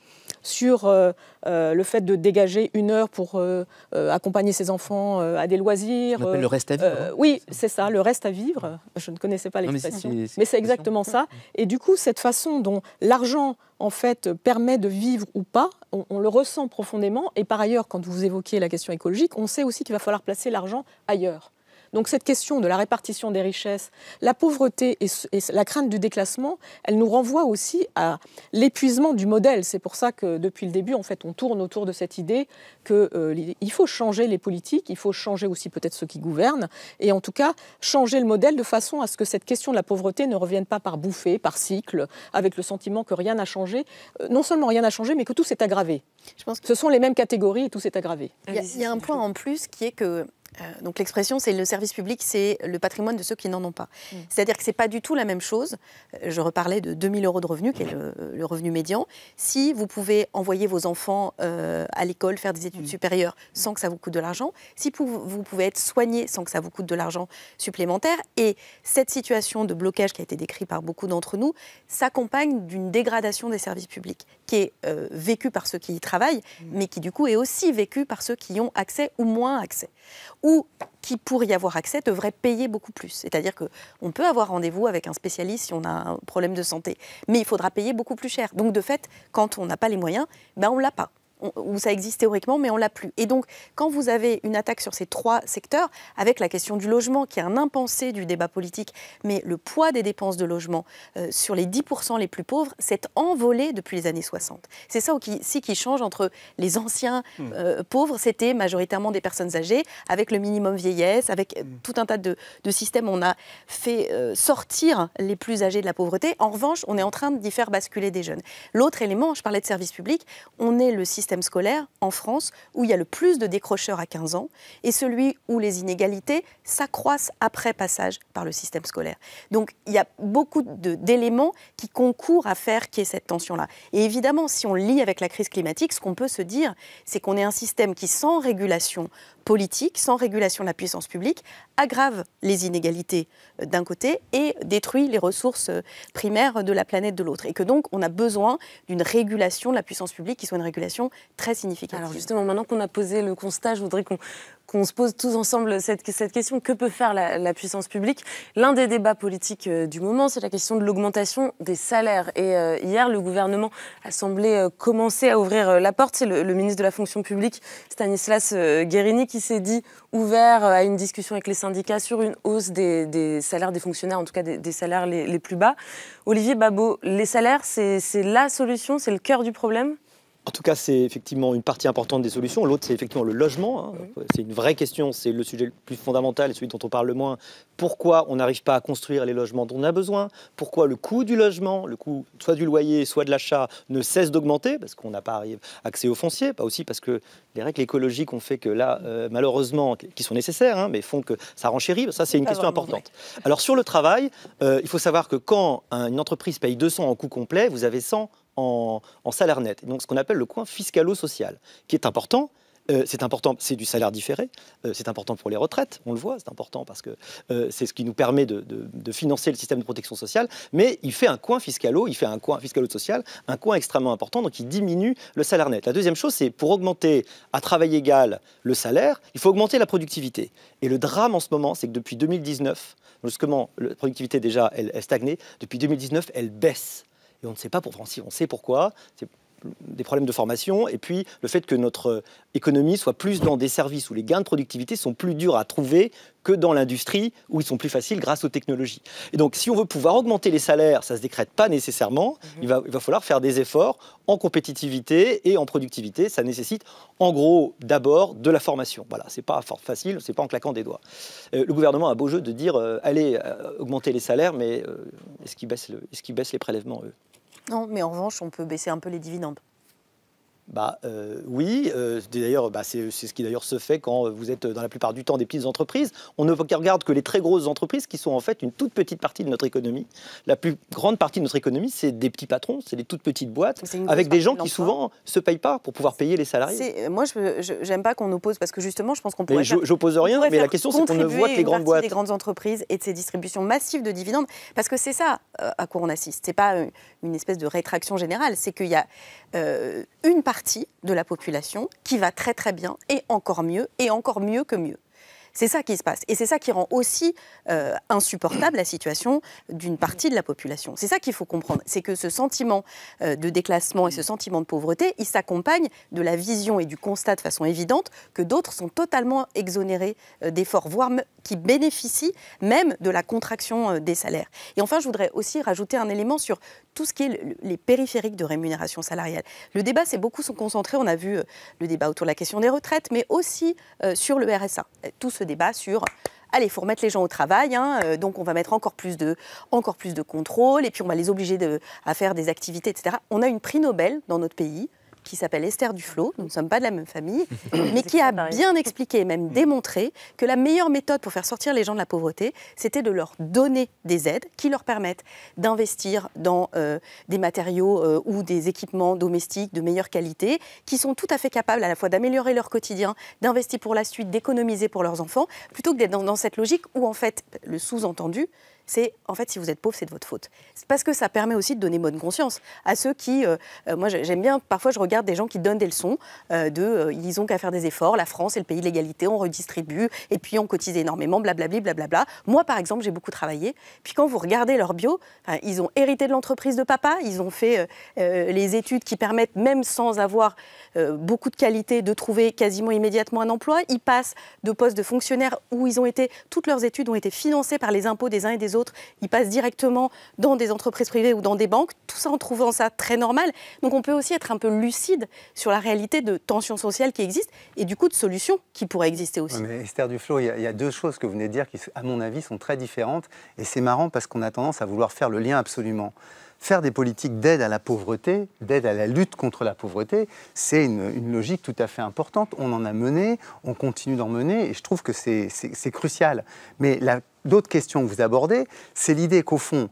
sur euh, euh, le fait de dégager une heure pour euh, accompagner ses enfants à des loisirs. On le reste à vivre. Hein. oui, c'est ça, le reste à vivre. Je ne connaissais pas l'expression, mais c'est exactement ça. Et du coup, cette façon dont l'argent en fait permet de vivre ou pas, on, le ressent profondément. Et par ailleurs, quand vous évoquez la question écologique, on sait aussi qu'il va falloir placer l'argent ailleurs. Donc cette question de la répartition des richesses, la pauvreté et, la crainte du déclassement, elle nous renvoie aussi à l'épuisement du modèle. C'est pour ça que depuis le début, en fait, on tourne autour de cette idée qu'il euh, faut changer les politiques, il faut changer aussi peut-être ceux qui gouvernent, et en tout cas changer le modèle de façon à ce que cette question de la pauvreté ne revienne pas par bouffée, par cycle, avec le sentiment que rien n'a changé. Euh, non seulement rien n'a changé, mais que tout s'est aggravé. Je pense que... Ce sont les mêmes catégories et tout s'est aggravé. il y, a un point en plus qui est que euh, donc l'expression, c'est le service public, c'est le patrimoine de ceux qui n'en ont pas. Mm. C'est-à-dire que c'est pas du tout la même chose. Euh, je reparlais de 2000 euros de revenus, qui est le, revenu médian. Si vous pouvez envoyer vos enfants euh, à l'école faire des études mm. supérieures sans que ça vous coûte de l'argent, si vous pouvez être soigné sans que ça vous coûte de l'argent supplémentaire, et cette situation de blocage qui a été décrite par beaucoup d'entre nous s'accompagne d'une dégradation des services publics qui est vécue par ceux qui y travaillent, mm. mais qui du coup est aussi vécue par ceux qui ont accès ou moins accès ou qui, pour y avoir accès, devraient payer beaucoup plus. C'est-à-dire qu'on peut avoir rendez-vous avec un spécialiste si on a un problème de santé, mais il faudra payer beaucoup plus cher. Donc, de fait, quand on n'a pas les moyens, ben, on ne l'a pas où ça existe théoriquement, mais on l'a plus. Et donc, quand vous avez une attaque sur ces trois secteurs, avec la question du logement, qui est un impensé du débat politique, mais le poids des dépenses de logement euh, sur les 10% les plus pauvres s'est envolé depuis les années 60. C'est ça aussi qui change entre les anciens hmm. euh, pauvres, c'était majoritairement des personnes âgées, avec le minimum vieillesse, avec euh, hmm. tout un tas de, systèmes. On a fait sortir les plus âgés de la pauvreté. En revanche, on est en train d'y faire basculer des jeunes. L'autre élément, je parlais de services publics, on est le système scolaire en France où il y a le plus de décrocheurs à 15 ans et celui où les inégalités s'accroissent après passage par le système scolaire. Donc il y a beaucoup d'éléments qui concourent à faire qu'il y ait cette tension-là. Et évidemment, si on lit avec la crise climatique, ce qu'on peut se dire, c'est qu'on est un système qui, sans régulation, politique, sans régulation de la puissance publique, aggrave les inégalités euh, d'un côté et détruit les ressources euh, primaires de la planète de l'autre. Et que donc on a besoin d'une régulation de la puissance publique qui soit une régulation très significative. Alors justement, maintenant qu'on a posé le constat, je voudrais qu'on on se pose tous ensemble cette, question. Que peut faire la, puissance publique L'un des débats politiques euh, du moment, c'est la question de l'augmentation des salaires. Et euh, hier, le gouvernement a semblé euh, commencer à ouvrir la porte. C'est le, ministre de la fonction publique, Stanislas Guérini, qui s'est dit ouvert à une discussion avec les syndicats sur une hausse des, salaires des fonctionnaires, en tout cas des, salaires les, les, plus bas. Olivier Babot, les salaires, c'est la solution, c'est le cœur du problème en tout cas, c'est effectivement une partie importante des solutions. L'autre, c'est effectivement le logement. Hein. C'est une vraie question, c'est le sujet le plus fondamental et celui dont on parle le moins. Pourquoi on n'arrive pas à construire les logements dont on a besoin Pourquoi le coût du logement, le coût soit du loyer, soit de l'achat, ne cesse d'augmenter Parce qu'on n'a pas accès aux fonciers. pas aussi parce que les règles écologiques ont fait que là, euh, malheureusement, qui sont nécessaires, hein, mais font que ça renchérit. Ça, c'est une question importante. Alors sur le travail, euh, il faut savoir que quand une entreprise paye 200 en coût complet, vous avez 100 en, salaire net. donc ce qu'on appelle le coin fiscalo-social, qui est important euh, c'est important, c'est du salaire différé, euh, c'est important pour les retraites, on le voit, c'est important parce que euh, c'est ce qui nous permet de, financer le système de protection sociale, mais il fait un coin fiscalo, il fait un coin fiscalo-social, un coin extrêmement important, donc il diminue le salaire net. La deuxième chose, c'est pour augmenter à travail égal le salaire, il faut augmenter la productivité. Et le drame en ce moment, c'est que depuis 2019, justement, la productivité déjà, elle, est stagnée, depuis 2019, elle baisse et on ne sait pas pour si on sait pourquoi. C'est des problèmes de formation et puis le fait que notre économie soit plus dans des services où les gains de productivité sont plus durs à trouver que dans l'industrie où ils sont plus faciles grâce aux technologies. Et donc si on veut pouvoir augmenter les salaires, ça ne se décrète pas nécessairement, mm-hmm. il, va, falloir faire des efforts en compétitivité et en productivité. Ça nécessite en gros d'abord de la formation. Voilà, ce n'est pas facile, facile, n'est pas en claquant des doigts. Euh, le gouvernement a beau jeu de dire euh, allez euh, augmenter les salaires, mais est-ce qu'ils baisse baissent les prélèvements eux non, mais en revanche, on peut baisser un peu les dividendes bah, euh, oui, euh, d'ailleurs, bah, c'est ce qui d'ailleurs se fait quand vous êtes dans la plupart du temps des petites entreprises. On ne regarde que les très grosses entreprises qui sont en fait une toute petite partie de notre économie. La plus grande partie de notre économie, c'est des petits patrons, c'est des toutes petites boîtes, avec des gens qui souvent se payent pas pour pouvoir payer les salariés. Euh, moi, je n'aime pas qu'on oppose parce que justement, je pense qu'on pourrait. J'oppose rien, mais la question c'est qu'on ne voit que les grandes boîtes, des grandes entreprises et de ces distributions massives de dividendes, parce que c'est ça à quoi on assiste. C'est pas une espèce de rétraction générale, c'est qu'il y a une partie de la population qui va très très bien et encore mieux et encore mieux que mieux. C'est ça qui se passe. Et c'est ça qui rend aussi euh, insupportable la situation d'une partie de la population. C'est ça qu'il faut comprendre. C'est que ce sentiment euh, de déclassement et ce sentiment de pauvreté, il s'accompagne de la vision et du constat de façon évidente que d'autres sont totalement exonérés euh, d'efforts, voire qui bénéficient même de la contraction des salaires. Et enfin, je voudrais aussi rajouter un élément sur tout ce qui est les périphériques de rémunération salariale. Le débat s'est beaucoup concentré, on a vu euh, le débat autour de la question des retraites, mais aussi euh, sur le RSA. Euh, tout ce débat sur allez, il faut remettre les gens au travail, hein, donc on va mettre encore plus, de, encore plus de contrôle, et puis on va les obliger à faire des activités, etc. On a une prix Nobel dans notre pays qui s'appelle Esther Duflo, nous ne sommes pas de la même famille, mais qui a bien expliqué, même mm. démontré, que la meilleure méthode pour faire sortir les gens de la pauvreté, c'était de leur donner des aides qui leur permettent d'investir dans euh, des matériaux euh, ou des équipements domestiques de meilleure qualité, qui sont tout à fait capables à la fois d'améliorer leur quotidien, d'investir pour la suite, d'économiser pour leurs enfants, plutôt que d'être dans cette logique où en fait le sous-entendu, c'est en fait si vous êtes pauvre, c'est de votre faute. Parce que ça permet aussi de donner bonne conscience à ceux qui, euh, euh, moi j'aime bien, parfois je regarde des gens qui donnent des leçons euh, de, ils ont qu'à faire des efforts, la France est le pays de l'égalité, on redistribue et puis on cotise énormément, bla blablabla. Moi par exemple, j'ai beaucoup travaillé. Puis quand vous regardez leur bio, ils ont hérité de l'entreprise de papa, ils ont fait les études qui permettent même sans avoir beaucoup de qualité de trouver quasiment immédiatement un emploi. Ils passent de postes de fonctionnaire où ils ont été, toutes leurs études ont été financées par les impôts des uns et des autres ils passent directement dans des entreprises privées ou dans des banques, tout ça en trouvant ça très normal. Donc on peut aussi être un peu lucide sur la réalité de tensions sociales qui existent et du coup de solutions qui pourraient exister aussi. Esther Duflo, il y, a deux choses que vous venez de dire qui, à mon avis, sont très différentes. Et c'est marrant parce qu'on a tendance à vouloir faire le lien absolument faire des politiques d'aide à la pauvreté, d'aide à la lutte contre la pauvreté, c'est une, logique tout à fait importante. On en a mené, on continue d'en mener, et je trouve que c'est crucial. Mais d'autres questions que vous abordez, c'est l'idée qu'au fond,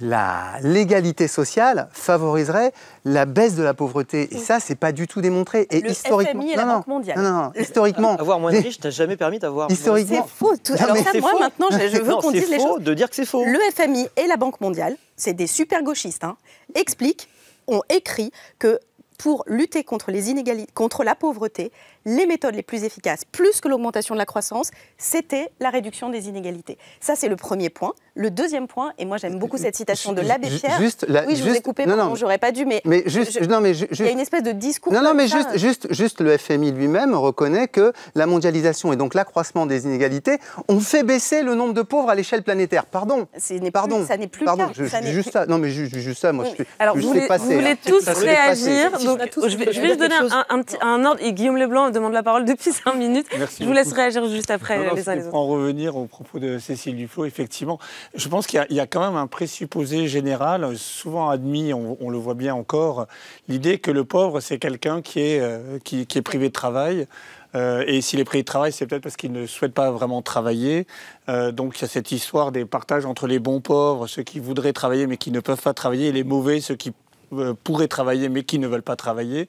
la l'égalité sociale favoriserait la baisse de la pauvreté. Et ça, c'est pas du tout démontré. Et le historiquement, FMI et la non, Banque mondiale. Non, non, historiquement, avoir moins de riches n'a jamais permis d'avoir. Historiquement, c'est faux. Alors moi maintenant, je, veux qu'on dise les choses. de dire que c'est faux. Le FMI et la Banque mondiale c'est des super gauchistes, hein, expliquent, ont écrit que pour lutter contre, les inégalités, contre la pauvreté, les méthodes les plus efficaces, plus que l'augmentation de la croissance, c'était la réduction des inégalités. Ça, c'est le premier point. Le deuxième point, et moi j'aime euh, beaucoup euh, cette citation de l'abbé Pierre. Juste, oui, je vous ai coupé, non, non j'aurais pas dû, mais, mais juste, non, mais juste, il y a une espèce de discours. Non, non, mais juste, juste, juste, le FMI lui-même reconnaît que la mondialisation et donc l'accroissement des inégalités ont fait baisser le nombre de pauvres à l'échelle planétaire. Pardon. pardon. ça n'est plus pardon, le cas. Je, juste ça. Non, mais juste, ça. Moi, je, Alors, je vous voulez, vous voulez tous réagir. Donc, je vais, vous donner un, un ordre. Guillaume Leblanc demande la parole depuis cinq minutes. je vous laisse réagir juste après les En revenir au propos de Cécile Duflo, effectivement, je pense qu'il y, a quand même un présupposé général, souvent admis, on, le voit bien encore, l'idée que le pauvre, c'est quelqu'un qui est, euh, qui, est privé de travail. Euh, et s'il est privé de travail, c'est peut-être parce qu'il ne souhaite pas vraiment travailler. Euh, donc il y a cette histoire des partages entre les bons pauvres, ceux qui voudraient travailler mais qui ne peuvent pas travailler, et les mauvais, ceux qui euh, pourraient travailler mais qui ne veulent pas travailler.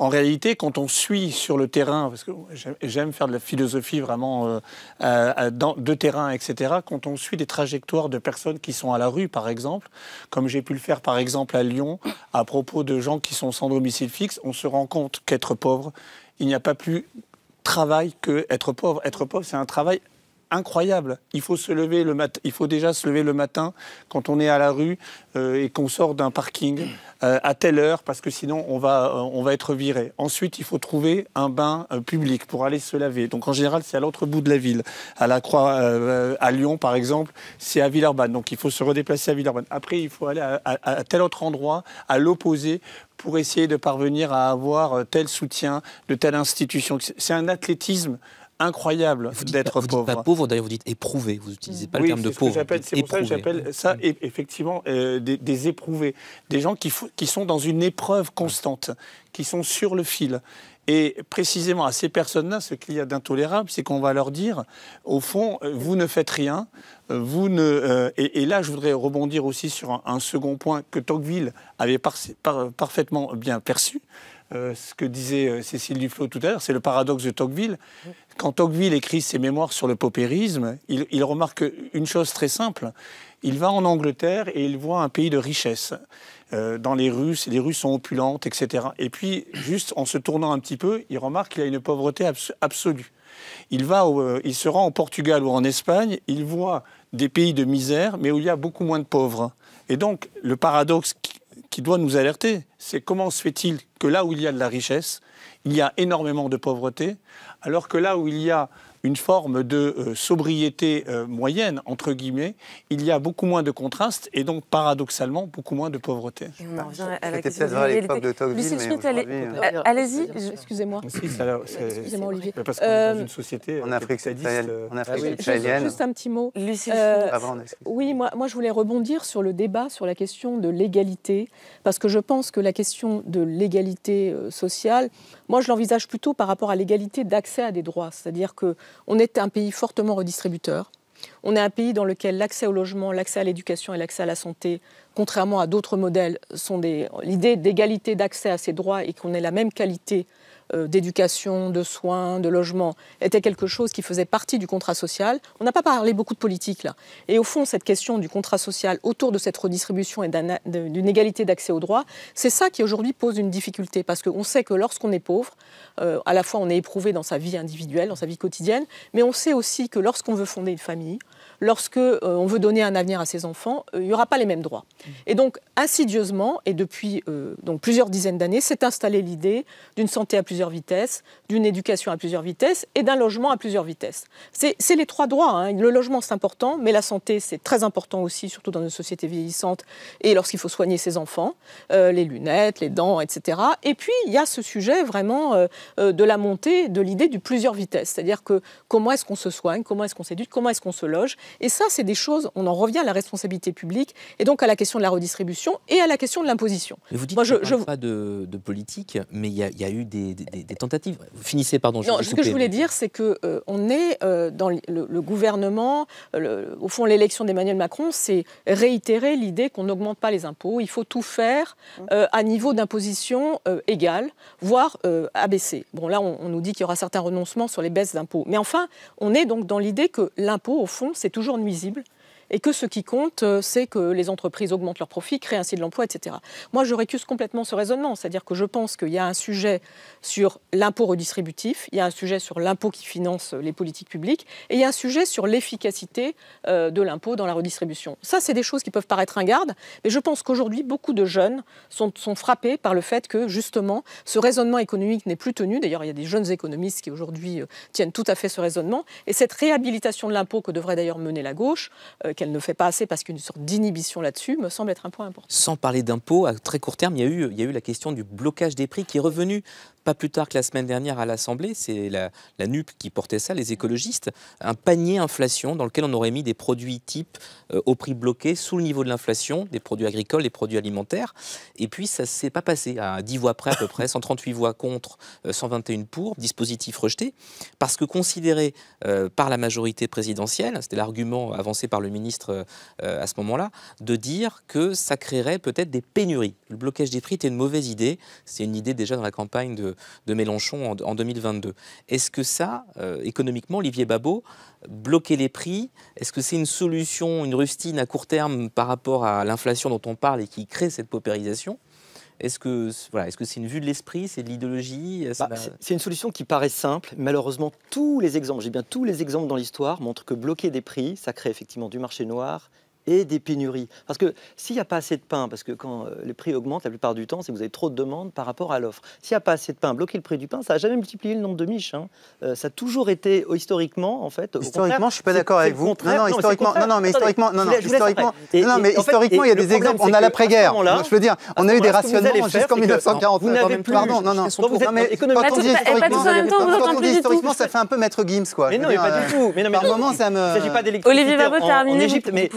En réalité, quand on suit sur le terrain, parce que j'aime faire de la philosophie vraiment euh, euh, de terrain, etc., quand on suit des trajectoires de personnes qui sont à la rue, par exemple, comme j'ai pu le faire par exemple à Lyon, à propos de gens qui sont sans domicile fixe, on se rend compte qu'être pauvre, il n'y a pas plus travail que être pauvre. Être pauvre, c'est un travail incroyable. Il faut, se lever le il faut déjà se lever le matin quand on est à la rue euh, et qu'on sort d'un parking mm. euh, à telle heure parce que sinon on va, euh, on va être viré. Ensuite, il faut trouver un bain public pour aller se laver. Donc en général, c'est à l'autre bout de la ville. À la Croix, à Lyon par exemple, c'est à Villeurbanne. Donc il faut se redéplacer à Villeurbanne. Après, il faut aller à tel autre endroit, à l'opposé, pour essayer de parvenir à avoir tel soutien de telle institution. C'est un athlétisme incroyable d'être pauvre. Vous dites pas pauvre, d'ailleurs, vous dites éprouvé. Vous n'utilisez pas le terme de pauvre. C'est pour ça que j'appelle ça, effectivement, euh, des, éprouvés. Des gens qui, sont dans une épreuve constante, qui sont sur le fil. Et précisément à ces personnes-là, ce qu'il y a d'intolérable, c'est qu'on va leur dire, au fond, euh, vous ne faites rien, euh, vous ne. et, là, je voudrais rebondir aussi sur un, second point que Tocqueville avait parfaitement bien perçu. ce que disait Cécile Duflot tout à l'heure, c'est le paradoxe de Tocqueville, quand Tocqueville écrit ses mémoires sur le paupérisme, il, remarque une chose très simple. Il va en Angleterre et il voit un pays de richesse. Euh, dans les rues, les rues sont opulentes, etc. Et puis, juste en se tournant un petit peu, il remarque qu'il y a une pauvreté absolue. Il, va euh, il se rend au Portugal ou en Espagne, il voit des pays de misère, mais où il y a beaucoup moins de pauvres. Et donc, le paradoxe qui doit nous alerter, c'est comment se fait-il que là où il y a de la richesse, il y a énormément de pauvreté, alors que là où il y a une forme de euh, sobriété euh, moyenne, entre guillemets, il y a beaucoup moins de contrastes et donc paradoxalement beaucoup moins de pauvreté. Et on être revient à la de l'époque de Tocqueville. allez-y, excusez-moi. Excusez-moi Olivier. Parce qu'on est dans euh, une société en Afrique ah Juste un petit mot. Oui, moi, moi je voulais rebondir sur le débat sur la question de l'égalité parce que je pense que la question de l'égalité sociale, moi je l'envisage plutôt par rapport à l'égalité d'accès à des droits, c'est-à-dire que on est un pays fortement redistributeur. On est un pays dans lequel l'accès au logement, l'accès à l'éducation et l'accès à la santé, contrairement à d'autres modèles, sont l'idée d'égalité d'accès à ces droits et qu'on ait la même qualité euh, d'éducation, de soins, de logement, était quelque chose qui faisait partie du contrat social. On n'a pas parlé beaucoup de politique là. Et au fond, cette question du contrat social autour de cette redistribution et d'une égalité d'accès aux droits, c'est ça qui aujourd'hui pose une difficulté. Parce qu'on sait que lorsqu'on est pauvre, euh, à la fois on est éprouvé dans sa vie individuelle, dans sa vie quotidienne, mais on sait aussi que lorsqu'on veut fonder une famille, lorsque euh, on veut donner un avenir à ses enfants, euh, il n'y aura pas les mêmes droits. Et donc, insidieusement, et depuis euh, donc plusieurs dizaines d'années, s'est installée l'idée d'une santé à plusieurs vitesses, d'une éducation à plusieurs vitesses et d'un logement à plusieurs vitesses. C'est les trois droits. Hein. Le logement, c'est important, mais la santé, c'est très important aussi, surtout dans une société vieillissante et lorsqu'il faut soigner ses enfants, les lunettes, les dents, etc. Et puis, il y a ce sujet vraiment de la montée de l'idée du plusieurs vitesses, c'est-à-dire que comment est-ce qu'on se soigne, comment est-ce qu'on s'éduque, comment est-ce qu'on se loge. Et ça, c'est des choses, on en revient à la responsabilité publique et donc à la question de la redistribution et à la question de l'imposition. Vous dites Moi, je, je... pas de, politique, mais il y, a eu des, tentatives. Vous finissez, pardon. Je non, ce que je voulais dire, c'est que euh, on est euh, dans le, gouvernement. au fond, l'élection d'Emmanuel Macron, c'est réitérer l'idée qu'on n'augmente pas les impôts. Il faut tout faire mmh. euh, à niveau d'imposition égal, voire abaissé. Bon, là, on, nous dit qu'il y aura certains renoncements sur les baisses d'impôts, mais enfin, on est donc dans l'idée que l'impôt, au fond, c'est tout toujours nuisible et que ce qui compte, euh, c'est que les entreprises augmentent leurs profits, créent ainsi de l'emploi, etc. Moi, je récuse complètement ce raisonnement, c'est-à-dire que je pense qu'il y a un sujet sur l'impôt redistributif, il y a un sujet sur l'impôt qui finance les politiques publiques, et il y a un sujet sur l'efficacité euh, de l'impôt dans la redistribution. Ça, c'est des choses qui peuvent paraître ingardes, mais je pense qu'aujourd'hui, beaucoup de jeunes sont, frappés par le fait que, justement, ce raisonnement économique n'est plus tenu. D'ailleurs, il y a des jeunes économistes qui, aujourd'hui, euh, tiennent tout à fait ce raisonnement, et cette réhabilitation de l'impôt que devrait d'ailleurs mener la gauche, qu'elle ne fait pas assez parce qu'une sorte d'inhibition là-dessus me semble être un point important. Sans parler d'impôts, à très court terme, il y, a eu, il y a eu la question du blocage des prix qui est revenu pas plus tard que la semaine dernière à l'Assemblée, c'est la, la, NUP qui portait ça, les écologistes, un panier inflation dans lequel on aurait mis des produits type euh, au prix bloqué sous le niveau de l'inflation, des produits agricoles, des produits alimentaires. Et puis ça ne s'est pas passé à 10 voix près à peu près, 138 voix contre, 121 euh, pour, dispositif rejeté, parce que considéré euh, par la majorité présidentielle, c'était l'argument avancé par le ministre à ce moment-là, de dire que ça créerait peut-être des pénuries. Le blocage des prix était une mauvaise idée, c'est une idée déjà dans la campagne de, de Mélenchon en, 2022. Est-ce que ça, euh, économiquement, Olivier Babot, bloquer les prix, est-ce que c'est une solution, une rustine à court terme par rapport à l'inflation dont on parle et qui crée cette paupérisation est-ce que c'est une vue de l'esprit, c'est de l'idéologie bah, C'est une solution qui paraît simple. Malheureusement, tous les exemples, j'ai bien tous les exemples dans l'histoire montrent que bloquer des prix, ça crée effectivement du marché noir, et des pénuries. Parce que s'il n'y a pas assez de pain, parce que quand euh, les prix augmentent, la plupart du temps, c'est que vous avez trop de demandes par rapport à l'offre. S'il n'y a pas assez de pain, bloquer le prix du pain, ça n'a jamais multiplié le nombre de miches. Hein. Euh, ça a toujours été historiquement, en fait. Historiquement, je suis pas d'accord avec vous. Non, non, historiquement, non, non, mais historiquement, non, non, historiquement, non, mais historiquement, il y a des exemples. On a l'après-guerre. Je veux dire, on a eu des rationnements jusqu'en 1949. Pardon, non, non. Quand on dit historiquement, ça fait un peu maître Gims, quoi. Mais non, mais pas du tout. Mais moment, ça me. pas Olivier En Égypte, mais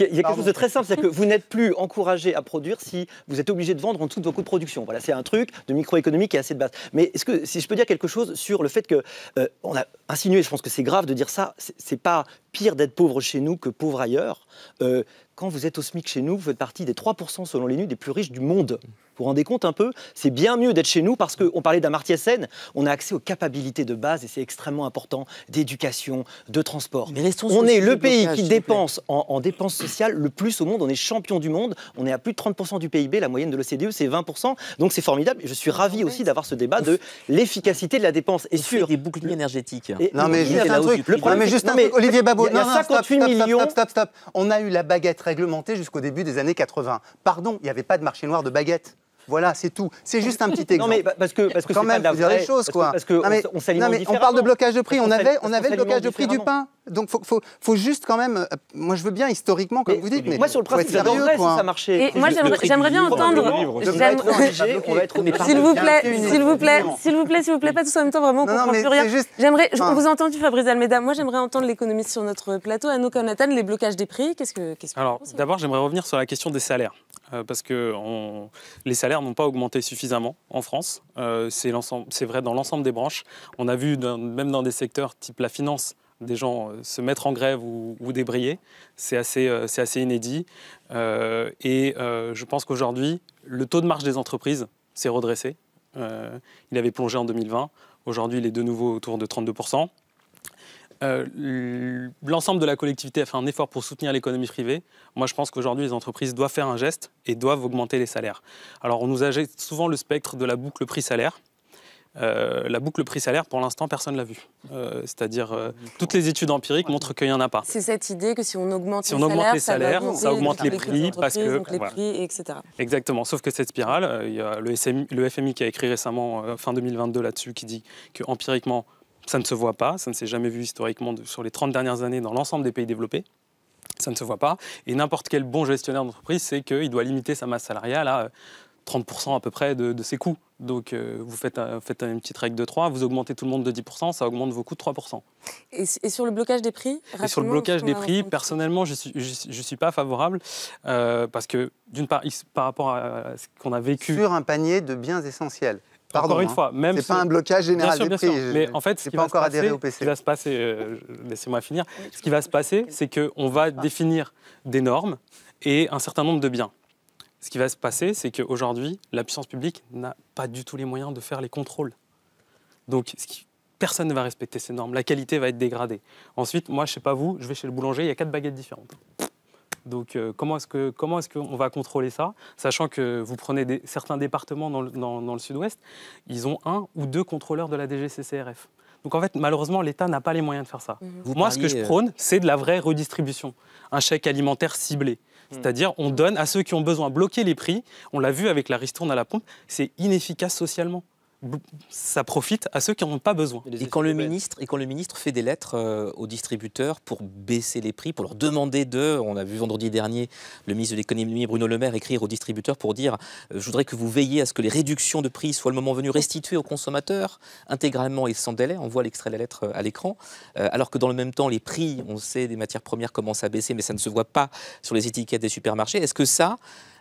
il y a quelque chose de très simple, c'est que vous n'êtes plus encouragé à produire si vous êtes obligé de vendre en dessous de vos coûts de production. Voilà, c'est un truc de microéconomie qui est assez de base. Mais est-ce que si je peux dire quelque chose sur le fait que euh, on a insinué, je pense que c'est grave de dire ça, c'est pas pire d'être pauvre chez nous que pauvre ailleurs. Euh, quand vous êtes au SMIC chez nous, vous faites partie des 3% selon les l'ONU des plus riches du monde. Vous vous rendez compte un peu C'est bien mieux d'être chez nous parce qu'on parlait d'Amartya Sen, on a accès aux capacités de base et c'est extrêmement important d'éducation, de transport. Mais on est le pays qui dépense en, dépenses sociales le plus au monde, on est champion du monde, on est à plus de 30% du PIB, la moyenne de l'OCDE c'est 20%, donc c'est formidable et je suis ravi aussi d'avoir ce débat de l'efficacité de la dépense. Et sur les boucliers énergétiques. non, mais juste un truc, non, Olivier Babot, 58 millions. stop, stop, stop, on a eu la baguette réglementé jusqu'au début des années 80. Pardon, il n'y avait pas de marché noir de baguettes. Voilà, c'est tout. C'est juste un petit exemple. Non, mais parce que, parce que quand même, vous avez choses, quoi. Parce que, on, parle de blocage de prix. On avait, on avait le blocage de prix du pain. Donc, faut, faut, faut, juste quand même. Euh, moi, je veux bien historiquement, comme vous dites, mais, moi, sur le principe, j'adorerais ça marchait. Et moi, j'aimerais bien entendre. S'il vous plaît, s'il vous plaît, s'il vous plaît, s'il vous plaît, pas tout en même temps, vraiment, on comprend plus rien. J'aimerais, on vous entendu Fabrice Almeda Moi, j'aimerais entendre l'économiste sur notre plateau, Anouk, Nathan, les blocages des prix. Qu'est-ce que, qu'est-ce que Alors, d'abord, j'aimerais revenir sur la question des salaires, euh, parce que les salaires n'ont pas augmenté suffisamment en France. Euh, c'est vrai dans l'ensemble des branches. On a vu, même dans des secteurs type la finance, des gens euh, se mettre en grève ou, ou débrayer. C'est assez, euh, assez, inédit. et je pense qu'aujourd'hui, le taux de marge des entreprises s'est redressé. il avait plongé en 2020. Aujourd'hui, il est de nouveau autour de 32%. Euh, l'ensemble de la collectivité a fait un effort pour soutenir l'économie privée. Moi, je pense qu'aujourd'hui, les entreprises doivent faire un geste et doivent augmenter les salaires. Alors, on nous agite souvent le spectre de la boucle prix-salaire. Euh, la boucle prix-salaire, pour l'instant, personne ne l'a vue. Euh, c'est-à-dire, toutes les études empiriques montrent qu'il n'y en a pas. C'est cette idée que si on augmente, les, salaires, ça, augmente les, prix, parce que, etc. Exactement. Sauf que cette spirale, il y a le, le, FMI qui a écrit récemment, fin 2022 là-dessus, qui dit que empiriquement, ça ne se voit pas, ça ne s'est jamais vu historiquement sur les 30 dernières années dans l'ensemble des pays développés. Ça ne se voit pas. Et n'importe quel bon gestionnaire d'entreprise sait qu'il doit limiter sa masse salariale à 30% euh, à peu près de, ses coûts. Donc euh, vous faites, un, faites, une petite règle de 3, vous augmentez tout le monde de 10%, ça augmente vos coûts de 3%. Et, sur le blocage des prix Et sur le blocage des prix, personnellement, je ne suis, pas favorable euh, parce que d'une part, par rapport à ce qu'on a vécu... Sur un panier de biens essentiels Pardon, encore une hein. fois, même c'est pas un blocage général bien prix. Mais en fait, ce qui, pas encore adhéré au PC. ce qui va se passer, euh, laissez-moi finir. Ce qui va se passer, c'est qu'on va ah. définir des normes et un certain nombre de biens. Ce qui va se passer, c'est qu'aujourd'hui, la puissance publique n'a pas du tout les moyens de faire les contrôles. Donc, ce personne ne va respecter ces normes. La qualité va être dégradée. Ensuite, moi, je sais pas vous, je vais chez le boulanger, il y a quatre baguettes différentes. Donc euh, comment est-ce qu'on va contrôler ça, sachant que vous prenez certains départements dans le, Sud-Ouest, ils ont un ou deux contrôleurs de la DGCCRF. Donc en fait, malheureusement, l'État n'a pas les moyens de faire ça. Mhm. Moi, ce que je euh, prône, c'est de la vraie redistribution, un chèque alimentaire ciblé. Mhm. C'est-à-dire, on donne à ceux qui ont besoin, bloquer les prix. On l'a vu avec la ristourne à la pompe, c'est inefficace socialement ça profite à ceux qui n'en ont pas besoin. Et quand, le ministre, et quand le ministre fait des lettres euh, aux distributeurs pour baisser les prix, pour leur demander de, on a vu vendredi dernier le ministre de l'économie Bruno Le Maire écrire aux distributeurs pour dire euh, je voudrais que vous veilliez à ce que les réductions de prix soient le moment venu restituées aux consommateurs intégralement et sans délai, on voit l'extrait de la lettre euh, à l'écran, alors que dans le même temps les prix, on sait des matières premières commencent à baisser mais ça ne se voit pas sur les étiquettes des supermarchés. Est-ce que ça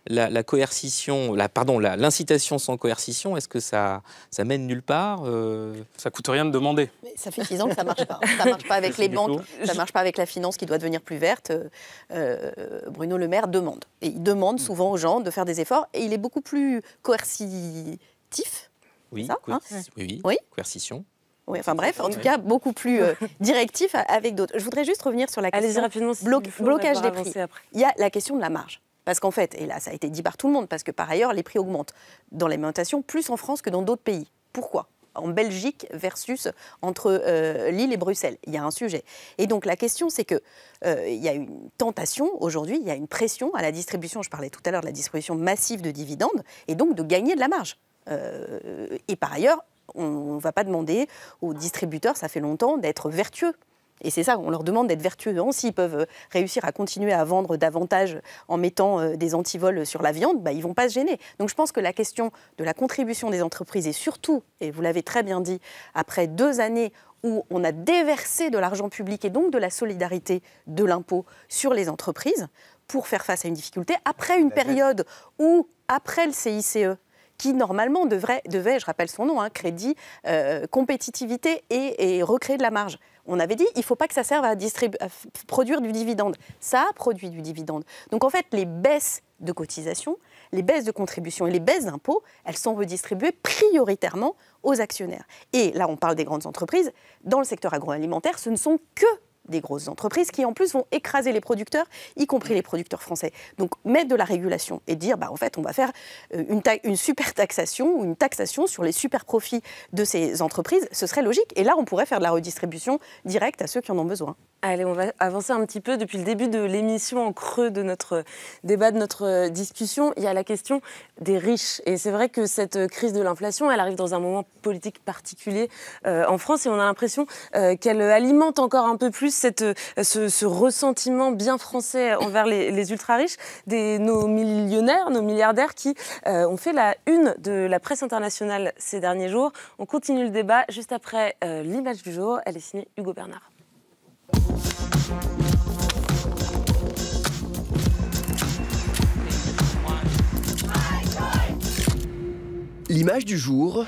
la, coercition, la, pardon, l'incitation sans coercition, est-ce que ça, ça mène nulle part euh Ça coûte rien de demander. ça fait ans que ça marche pas. Ça marche pas avec les banques, ça marche pas avec la finance qui doit devenir plus verte. Euh, euh, Bruno Le Maire demande. Et il demande mm. souvent aux gens de faire des efforts et il est beaucoup plus coercitif. Oui, hein oui, coercition. Oui, enfin bref, en tout cas, beaucoup plus directif avec d'autres. Je voudrais juste revenir sur la question blocage des prix. Il y a la question de la marge. Parce qu'en fait, et là ça a été dit par tout le monde, parce que par ailleurs les prix augmentent dans l'alimentation plus en France que dans d'autres pays. Pourquoi en Belgique versus entre euh, Lille et Bruxelles. Il y a un sujet. Et donc la question, c'est que euh, il y a une tentation aujourd'hui, il y a une pression à la distribution. Je parlais tout à l'heure de la distribution massive de dividendes et donc de gagner de la marge. Euh, et par ailleurs, on ne va pas demander aux distributeurs, ça fait longtemps, d'être vertueux. Et c'est ça, on leur demande d'être vertueux. Hein. S'ils peuvent euh, réussir à continuer à vendre davantage en mettant euh, des antivols sur la viande, bah, ils ne vont pas se gêner. Donc je pense que la question de la contribution des entreprises, et surtout, et vous l'avez très bien dit, après deux années où on a déversé de l'argent public et donc de la solidarité de l'impôt sur les entreprises pour faire face à une difficulté, après une période où, après le CICE, qui normalement devrait, devait, je rappelle son nom, hein, crédit, euh, compétitivité et, recréer de la marge. On avait dit, il ne faut pas que ça serve à, produire du dividende. Ça a produit du dividende. Donc en fait, les baisses de cotisations, les baisses de contributions et les baisses d'impôts, elles sont redistribuées prioritairement aux actionnaires. Et là, on parle des grandes entreprises. Dans le secteur agroalimentaire, ce ne sont que des grosses entreprises qui en plus vont écraser les producteurs, y compris les producteurs français. Donc mettre de la régulation et dire bah en fait on va faire euh, une, une super taxation ou une taxation sur les super profits de ces entreprises, ce serait logique. Et là on pourrait faire de la redistribution directe à ceux qui en ont besoin. Allez, on va avancer un petit peu depuis le début de l'émission en creux de notre débat, de notre discussion. Il y a la question des riches. Et c'est vrai que cette crise de l'inflation, elle arrive dans un moment politique particulier euh, en France et on a l'impression euh, qu'elle alimente encore un peu plus cette, euh, ce, ressentiment bien français envers les, ultra-riches, nos millionnaires, nos milliardaires qui euh, ont fait la une de la presse internationale ces derniers jours. On continue le débat juste après euh, l'image du jour. Elle est signée Hugo Bernard. L'image du jour,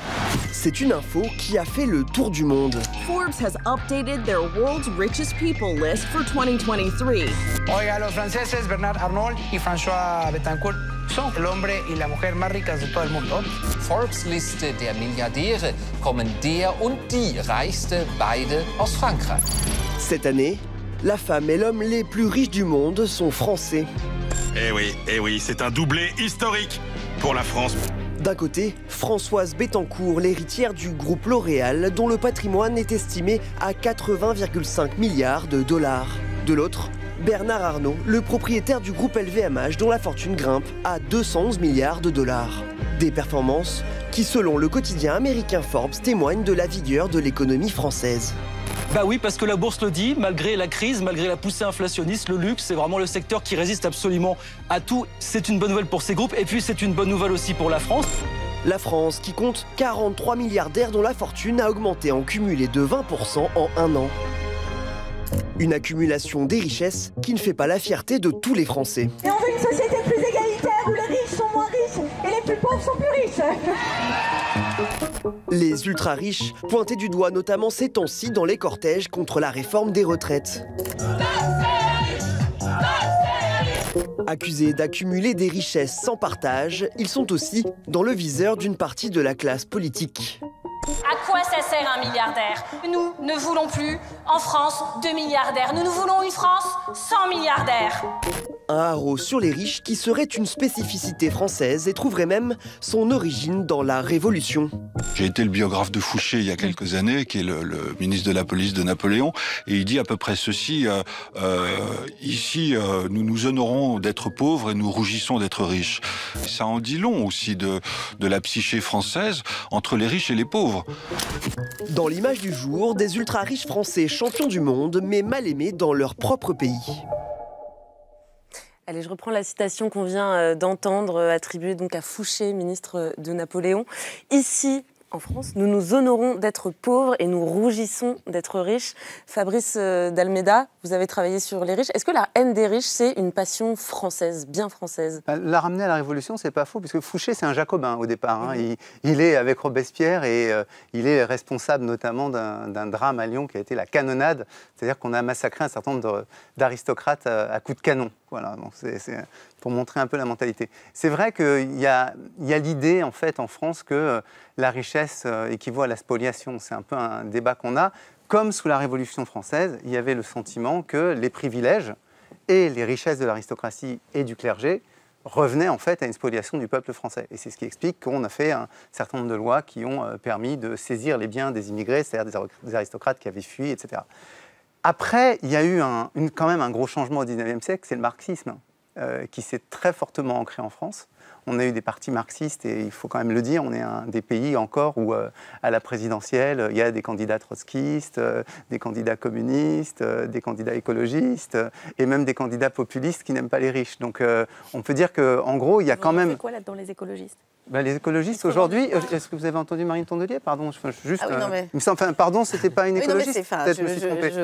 c'est une info qui a fait le tour du monde. Forbes has updated their world's richest people list for 2023. Oiga, los franceses Bernard Arnault et François Betancourt sont l'homme et la mujer más ricas de todo el mundo. Forbes Liste des milliardaires kommen der und die reichste beide aus Frankreich. Cette année, la femme et l'homme les plus riches du monde sont français. Eh oui, eh oui, c'est un doublé historique pour la France. D'un côté, Françoise Bettencourt, l'héritière du groupe L'Oréal, dont le patrimoine est estimé à 80,5 milliards de dollars. De l'autre, Bernard Arnault, le propriétaire du groupe LVMH, dont la fortune grimpe à 211 milliards de dollars. Des performances qui, selon le quotidien américain Forbes, témoignent de la vigueur de l'économie française. Bah oui, parce que la bourse le dit, malgré la crise, malgré la poussée inflationniste, le luxe, c'est vraiment le secteur qui résiste absolument à tout. C'est une bonne nouvelle pour ces groupes et puis c'est une bonne nouvelle aussi pour la France. La France, qui compte 43 milliardaires dont la fortune a augmenté en cumulé de 20% en un an. Une accumulation des richesses qui ne fait pas la fierté de tous les Français. Et on veut une société plus égalitaire où les riches sont moins riches et les plus pauvres sont plus riches. Les ultra-riches pointaient du doigt notamment ces temps-ci dans les cortèges contre la réforme des retraites. Accusés d'accumuler des richesses sans partage, ils sont aussi dans le viseur d'une partie de la classe politique. À quoi ça sert un milliardaire Nous ne voulons plus, en France, deux milliardaires. Nous, nous voulons une France sans milliardaires. Un haro sur les riches qui serait une spécificité française et trouverait même son origine dans la Révolution. J'ai été le biographe de Fouché il y a quelques années, qui est le, ministre de la police de Napoléon, et il dit à peu près ceci, euh, euh, ici euh, nous nous honorons d'être pauvres et nous rougissons d'être riches. Ça en dit long aussi de, de la psyché française entre les riches et les pauvres. Dans l'image du jour, des ultra-riches français champions du monde, mais mal aimés dans leur propre pays. Allez, je reprends la citation qu'on vient euh, d'entendre, euh, attribuée donc à Fouché, ministre de Napoléon. Ici, en France, nous nous honorons d'être pauvres et nous rougissons d'être riches. Fabrice euh, Dalmeda, vous avez travaillé sur les riches. Est-ce que la haine des riches, c'est une passion française, bien française bah, La ramener à la Révolution, c'est pas faux, puisque Fouché, c'est un jacobin au départ. Hein. Mhm. Il, est avec Robespierre et euh, il est responsable notamment d'un drame à Lyon qui a été la canonnade, c'est-à-dire qu'on a massacré un certain nombre d'aristocrates euh, à coups de canon. Voilà, donc c'est pour montrer un peu la mentalité. C'est vrai qu'il y a, l'idée, en fait, en France, que euh, la richesse euh, équivaut à la spoliation. C'est un peu un débat qu'on a. Comme sous la Révolution française, il y avait le sentiment que les privilèges et les richesses de l'aristocratie et du clergé revenaient en fait à une spoliation du peuple français. Et c'est ce qui explique qu'on a fait un certain nombre de lois qui ont euh, permis de saisir les biens des immigrés, c'est-à-dire des aristocrates qui avaient fui, etc. Après, il y a eu quand même un gros changement au XIXe siècle, c'est le marxisme, euh, qui s'est très fortement ancré en France on a eu des partis marxistes, et il faut quand même le dire, on est un des pays encore où, euh, à la présidentielle, il y a des candidats trotskistes, euh, des candidats communistes, euh, des candidats écologistes, et même des candidats populistes qui n'aiment pas les riches. Donc on peut dire qu'en gros, il y a quand même... C'est quoi là-dedans les écologistes ben, les écologistes aujourd'hui, est-ce que vous avez entendu Marine Tondelier Pardon, je, juste. Ah oui, non, mais... enfin, pardon, c'était pas une écologiste. Oui, Peut-être me suis trompée. Je,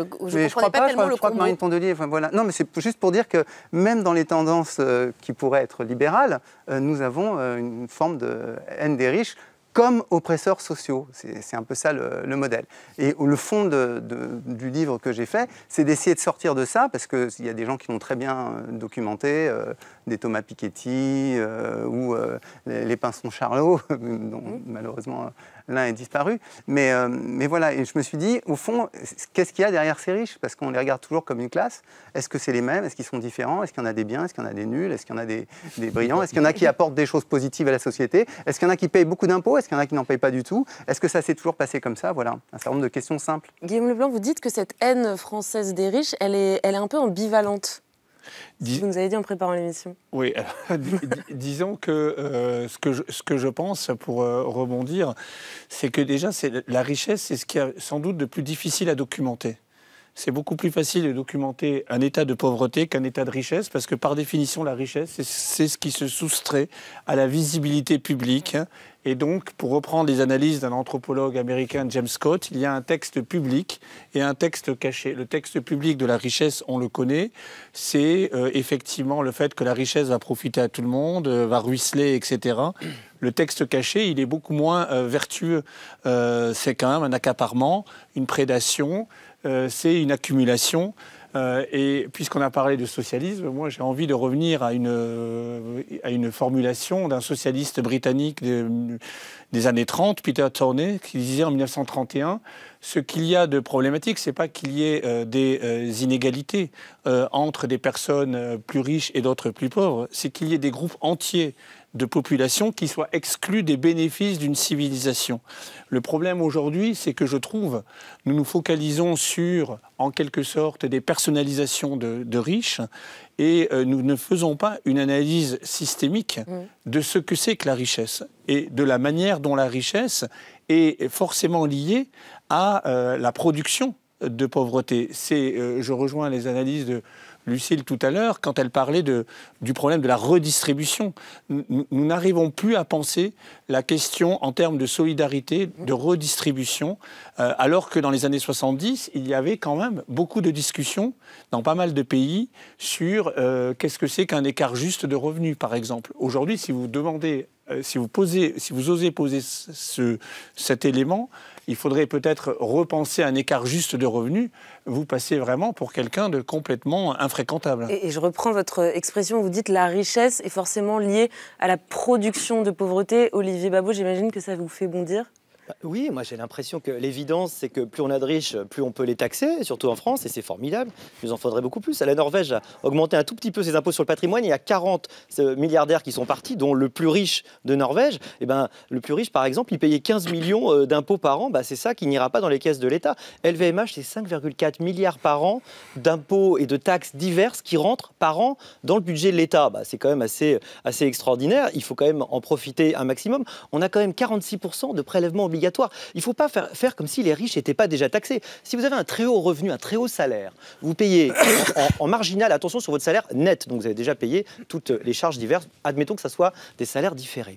je, crois pas, je que Marine Tondelier. Enfin, voilà. Non, mais c'est juste pour dire que même dans les tendances qui pourraient être libérales, nous nous avons euh, une forme de haine des riches comme oppresseurs sociaux. C'est un peu ça le, modèle. Et le fond du livre que j'ai fait, c'est d'essayer de sortir de ça, parce qu'il y a des gens qui l'ont très bien euh, documenté, euh, des Thomas Piketty ou les, les, Pinsons Charlot, dont malheureusement l'un est disparu. Mais, euh, mais voilà, je me suis dit, au fond, qu'est-ce qu'il y a derrière ces riches Parce qu'on les regarde toujours comme une classe. Est-ce que c'est les mêmes Est-ce qu'ils sont différents Est-ce qu'il y en a des biens Est-ce qu'il y en a des nuls Est-ce qu'il y en a des, brillants Est-ce qu'il y en a qui apportent des choses positives à la société Est-ce qu'il y en a qui payent beaucoup d'impôts Est-ce qu'il y en a qui n'en payent pas du tout Est-ce que ça s'est toujours passé comme ça Voilà, un certain nombre de questions simples. Guillaume Leblanc, vous dites que cette haine française des riches, elle elle est un peu ambivalente. Vous nous avez dit en préparant l'émission. Oui, disons que, euh, ce que, je, ce que je pense, pour euh, rebondir, c'est que déjà, la richesse, c'est ce qui est sans doute de plus difficile à documenter c'est beaucoup plus facile de documenter un état de pauvreté qu'un état de richesse, parce que par définition, la richesse, c'est ce qui se soustrait à la visibilité publique. Et donc, pour reprendre les analyses d'un anthropologue américain, James Scott, il y a un texte public et un texte caché. Le texte public de la richesse, on le connaît, c'est euh, effectivement le fait que la richesse va profiter à tout le monde, euh, va ruisseler, etc. Le texte caché, il est beaucoup moins euh, vertueux. c'est quand même un accaparement, une prédation. Euh, c'est une accumulation. Euh, et puisqu'on a parlé de socialisme, moi j'ai envie de revenir à une, euh, à une formulation d'un socialiste britannique des années 30, Peter Tourney, qui disait en 1931 ce qu'il y a de problématique, c'est pas qu'il y ait des inégalités entre des personnes plus riches et d'autres plus pauvres, c'est qu'il y ait des groupes entiers de population qui soit exclue des bénéfices d'une civilisation. Le problème aujourd'hui, c'est que je trouve, nous nous focalisons sur, en quelque sorte, des personnalisations de, riches et euh, nous ne faisons pas une analyse systémique de ce que c'est que la richesse et de la manière dont la richesse est forcément liée à euh, la production de pauvreté. C'est, euh, je rejoins les analyses de, Lucille tout à l'heure quand elle parlait du problème de la redistribution. Nous n'arrivons plus à penser la question en termes de solidarité, de redistribution, euh, alors que dans les années 70, il y avait quand même beaucoup de discussions dans pas mal de pays sur euh, qu'est-ce que c'est qu'un écart juste de revenus, par exemple. Aujourd'hui, si vous demandez, euh, si vous posez, si vous osez poser cet élément, il faudrait peut-être repenser un écart juste de revenus, vous passez vraiment pour quelqu'un de complètement infréquentable. Et, je reprends votre expression, vous dites la richesse est forcément liée à la production de pauvreté. Olivier Babot, j'imagine que ça vous fait bondir oui, moi j'ai l'impression que l'évidence, c'est que plus on a de riches, plus on peut les taxer, surtout en France, et c'est formidable. Il nous en faudrait beaucoup plus. La Norvège a augmenté un tout petit peu ses impôts sur le patrimoine. Il y a 40 milliardaires qui sont partis, dont le plus riche de Norvège. Eh ben, le plus riche, par exemple, il payait 15 millions euh, d'impôts par an. Bah, c'est ça qui n'ira pas dans les caisses de l'État. LVMH, c'est 5,4 milliards par an d'impôts et de taxes diverses qui rentrent par an dans le budget de l'État. Bah, c'est quand même assez, euh, assez extraordinaire. Il faut quand même en profiter un maximum. On a quand même 46% de prélèvements obligatoires obligatoire. Il ne faut pas faire, faire, comme si les riches n'étaient pas déjà taxés. Si vous avez un très haut revenu, un très haut salaire, vous payez en, marginal, attention, sur votre salaire net, donc vous avez déjà payé toutes les charges diverses, admettons que ça soit des salaires différés.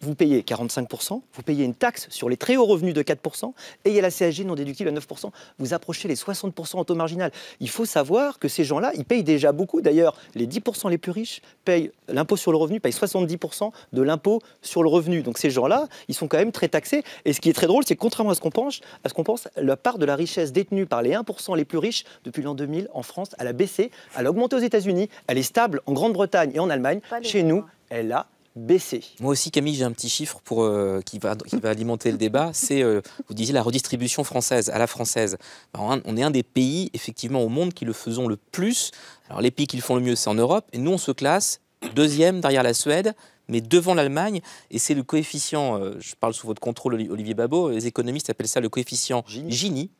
Vous payez 45%, vous payez une taxe sur les très hauts revenus de 4%, et il y a la CAG non déductible à 9%. Vous approchez les 60% en taux marginal. Il faut savoir que ces gens-là, ils payent déjà beaucoup. D'ailleurs, les 10% les plus riches payent l'impôt sur le revenu, payent 70% de l'impôt sur le revenu. Donc ces gens-là, ils sont quand même très taxés. Et ce qui est très drôle, c'est que contrairement à ce qu'on pense, à ce qu'on pense, la part de la richesse détenue par les 1% les plus riches depuis l'an 2000 en France, elle a baissé, elle a augmenté aux États-Unis, elle est stable en Grande-Bretagne et en Allemagne. Chez nous, hein. elle a baissé. Moi aussi, Camille, j'ai un petit chiffre pour, euh, qui, va, alimenter le débat. C'est, euh, vous disiez, la redistribution française, à la française. Bah, on est un des pays, effectivement, au monde qui le faisons le plus. Alors, les pays qui le font le mieux, c'est en Europe. Et nous, on se classe deuxième derrière la Suède mais devant l'Allemagne. Et c'est le coefficient, euh, je parle sous votre contrôle, Olivier Babot, euh, les économistes appellent ça le coefficient Gini.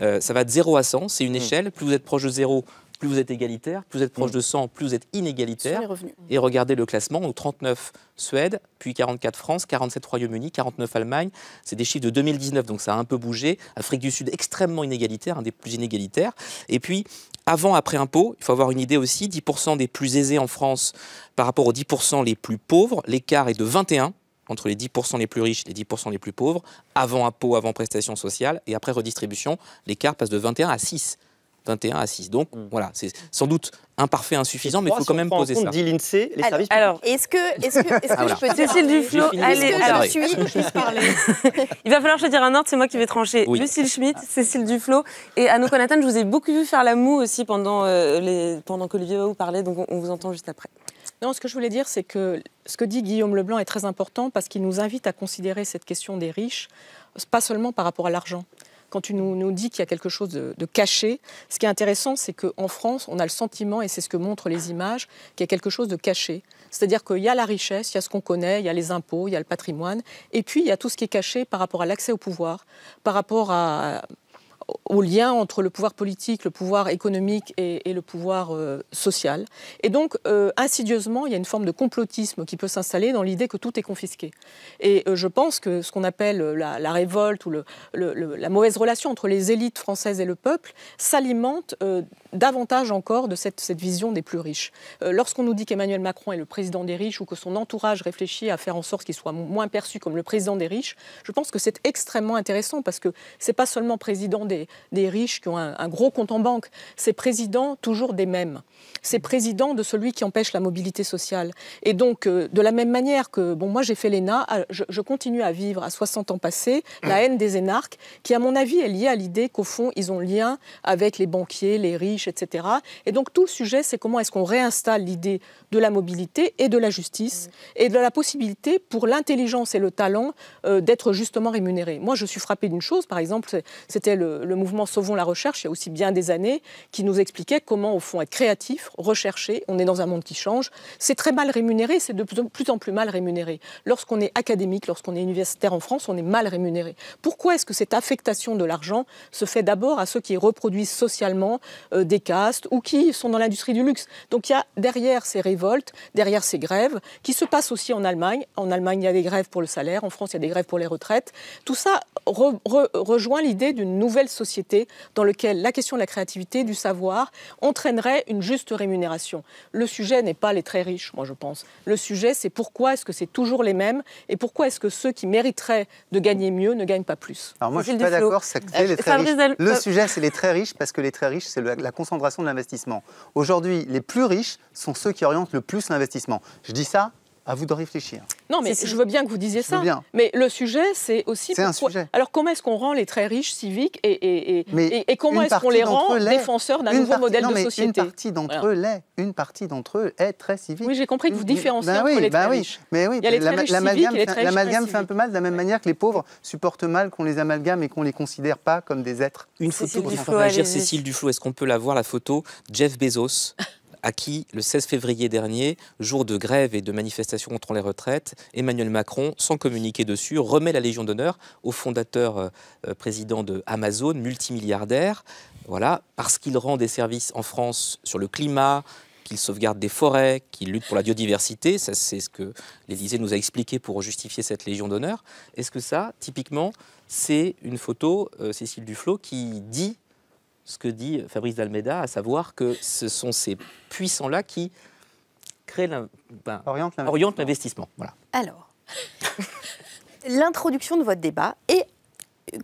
Euh, ça va de 0 à 100, c'est une mmh. échelle. Plus vous êtes proche de 0, plus vous êtes égalitaire, plus vous êtes proche mm. de 100, plus vous êtes inégalitaire. Et regardez le classement, 39 Suède, puis 44 France, 47 Royaume-Uni, 49 Allemagne. C'est des chiffres de 2019, donc ça a un peu bougé. Afrique du Sud extrêmement inégalitaire, un des plus inégalitaires. Et puis, avant, après impôt, il faut avoir une idée aussi, 10% des plus aisés en France par rapport aux 10% les plus pauvres, l'écart est de 21 entre les 10% les plus riches et les 10% les plus pauvres, avant impôt, avant prestation sociales, et après redistribution, l'écart passe de 21 à 6. 21 à 6. Donc hmm. voilà, c'est sans doute imparfait, insuffisant, mais il faut quand même poser ça. alors, alors est-ce que, est-ce que, est-ce ah, que je peux Cécile ah, Duflo, allez, alors, je suis, je parler. il va falloir choisir un ordre, c'est moi qui vais trancher. Lucille Schmitt, Cécile Duflo et Anno Conatan, je vous ai beaucoup vu faire la moue aussi pendant, euh, les, pendant vous parlait, donc on vous entend juste après. Non, ce que je voulais dire, c'est que ce que dit Guillaume Leblanc est très important parce qu'il nous invite à considérer cette question des riches, pas seulement par rapport à l'argent quand tu nous, nous dis qu'il y a quelque chose de, de caché, ce qui est intéressant, c'est qu'en France, on a le sentiment, et c'est ce que montrent les images, qu'il y a quelque chose de caché. C'est-à-dire qu'il y a la richesse, il y a ce qu'on connaît, il y a les impôts, il y a le patrimoine, et puis il y a tout ce qui est caché par rapport à l'accès au pouvoir, par rapport à, au lien entre le pouvoir politique, le pouvoir économique et, le pouvoir euh, social. Et donc, euh, insidieusement, il y a une forme de complotisme qui peut s'installer dans l'idée que tout est confisqué. Et euh, je pense que ce qu'on appelle la, révolte ou la mauvaise relation entre les élites françaises et le peuple s'alimente davantage encore de cette, cette, vision des plus riches. Lorsqu'on nous dit qu'Emmanuel Macron est le président des riches ou que son entourage réfléchit à faire en sorte qu'il soit moins perçu comme le président des riches, je pense que c'est extrêmement intéressant parce que c'est pas seulement président des, riches qui ont un, gros compte en banque, ces présidents toujours des mêmes. Ces présidents de celui qui empêche la mobilité sociale. Et donc, euh, de la même manière que, bon, moi j'ai fait l'ENA, je, je, continue à vivre à 60 ans passés la mm. haine des énarques, qui à mon avis est liée à l'idée qu'au fond, ils ont lien avec les banquiers, les riches, etc. Et donc, tout le sujet, c'est comment est-ce qu'on réinstalle l'idée de la mobilité et de la justice mm. et de la possibilité pour l'intelligence et le talent euh, d'être justement rémunérés. Moi, je suis frappée d'une chose, par exemple, c'était le, le, mouvement Sauvons la recherche, il y a aussi bien des années, qui nous expliquait comment, au fond, être créatif, rechercher, on est dans un monde qui change. C'est très mal rémunéré, c'est de plus en plus mal rémunéré. Lorsqu'on est académique, lorsqu'on est universitaire en France, on est mal rémunéré. Pourquoi est-ce que cette affectation de l'argent se fait d'abord à ceux qui reproduisent socialement euh, des castes ou qui sont dans l'industrie du luxe Donc il y a derrière ces révoltes, derrière ces grèves, qui se passent aussi en Allemagne. En Allemagne, il y a des grèves pour le salaire, en France, il y a des grèves pour les retraites. Tout ça rejoint l'idée d'une nouvelle société dans laquelle la question de la créativité, du savoir, entraînerait une juste rémunération. Le sujet n'est pas les très riches, moi je pense. Le sujet, c'est pourquoi est-ce que c'est toujours les mêmes et pourquoi est-ce que ceux qui mériteraient de gagner mieux ne gagnent pas plus. Alors moi, je suis pas d'accord, les très riches. Le sujet, c'est les très riches parce que les très riches, c'est la concentration de l'investissement. Aujourd'hui, les plus riches sont ceux qui orientent le plus l'investissement. Je dis ça, à vous de réfléchir. Non, mais je veux bien que vous disiez ça. Bien. Mais le sujet, c'est aussi. C'est un sujet. Alors, comment est-ce qu'on rend les très riches civiques et, et, et, comment est-ce qu'on les rend défenseurs d'un nouveau modèle de société Une partie d'entre eux l'est. Une partie d'entre eux est très civique. Oui, j'ai compris que vous différenciez les ben entre oui, les ben très oui. Mais oui, l'amalgame fait un peu mal de la même manière que les pauvres supportent mal qu'on les amalgame et qu'on ne les considère pas comme des êtres. Une photo, Cécile Duflo, est-ce qu'on peut la voir, la photo Jeff Bezos à qui, le 16 février dernier, jour de grève et de manifestation contre les retraites, Emmanuel Macron, sans communiquer dessus, remet la Légion d'honneur au fondateur euh, euh, président de Amazon, multimilliardaire, voilà, parce qu'il rend des services en France sur le climat, qu'il sauvegarde des forêts, qu'il lutte pour la biodiversité. Ça, c'est ce que l'Élysée nous a expliqué pour justifier cette Légion d'honneur. Est-ce que ça, typiquement, c'est une photo, euh, Cécile Duflot, qui dit ce que dit Fabrice d'Almeida, à savoir que ce sont ces puissants-là qui créent ben, orientent l'investissement. Voilà. Alors, l'introduction de votre débat, et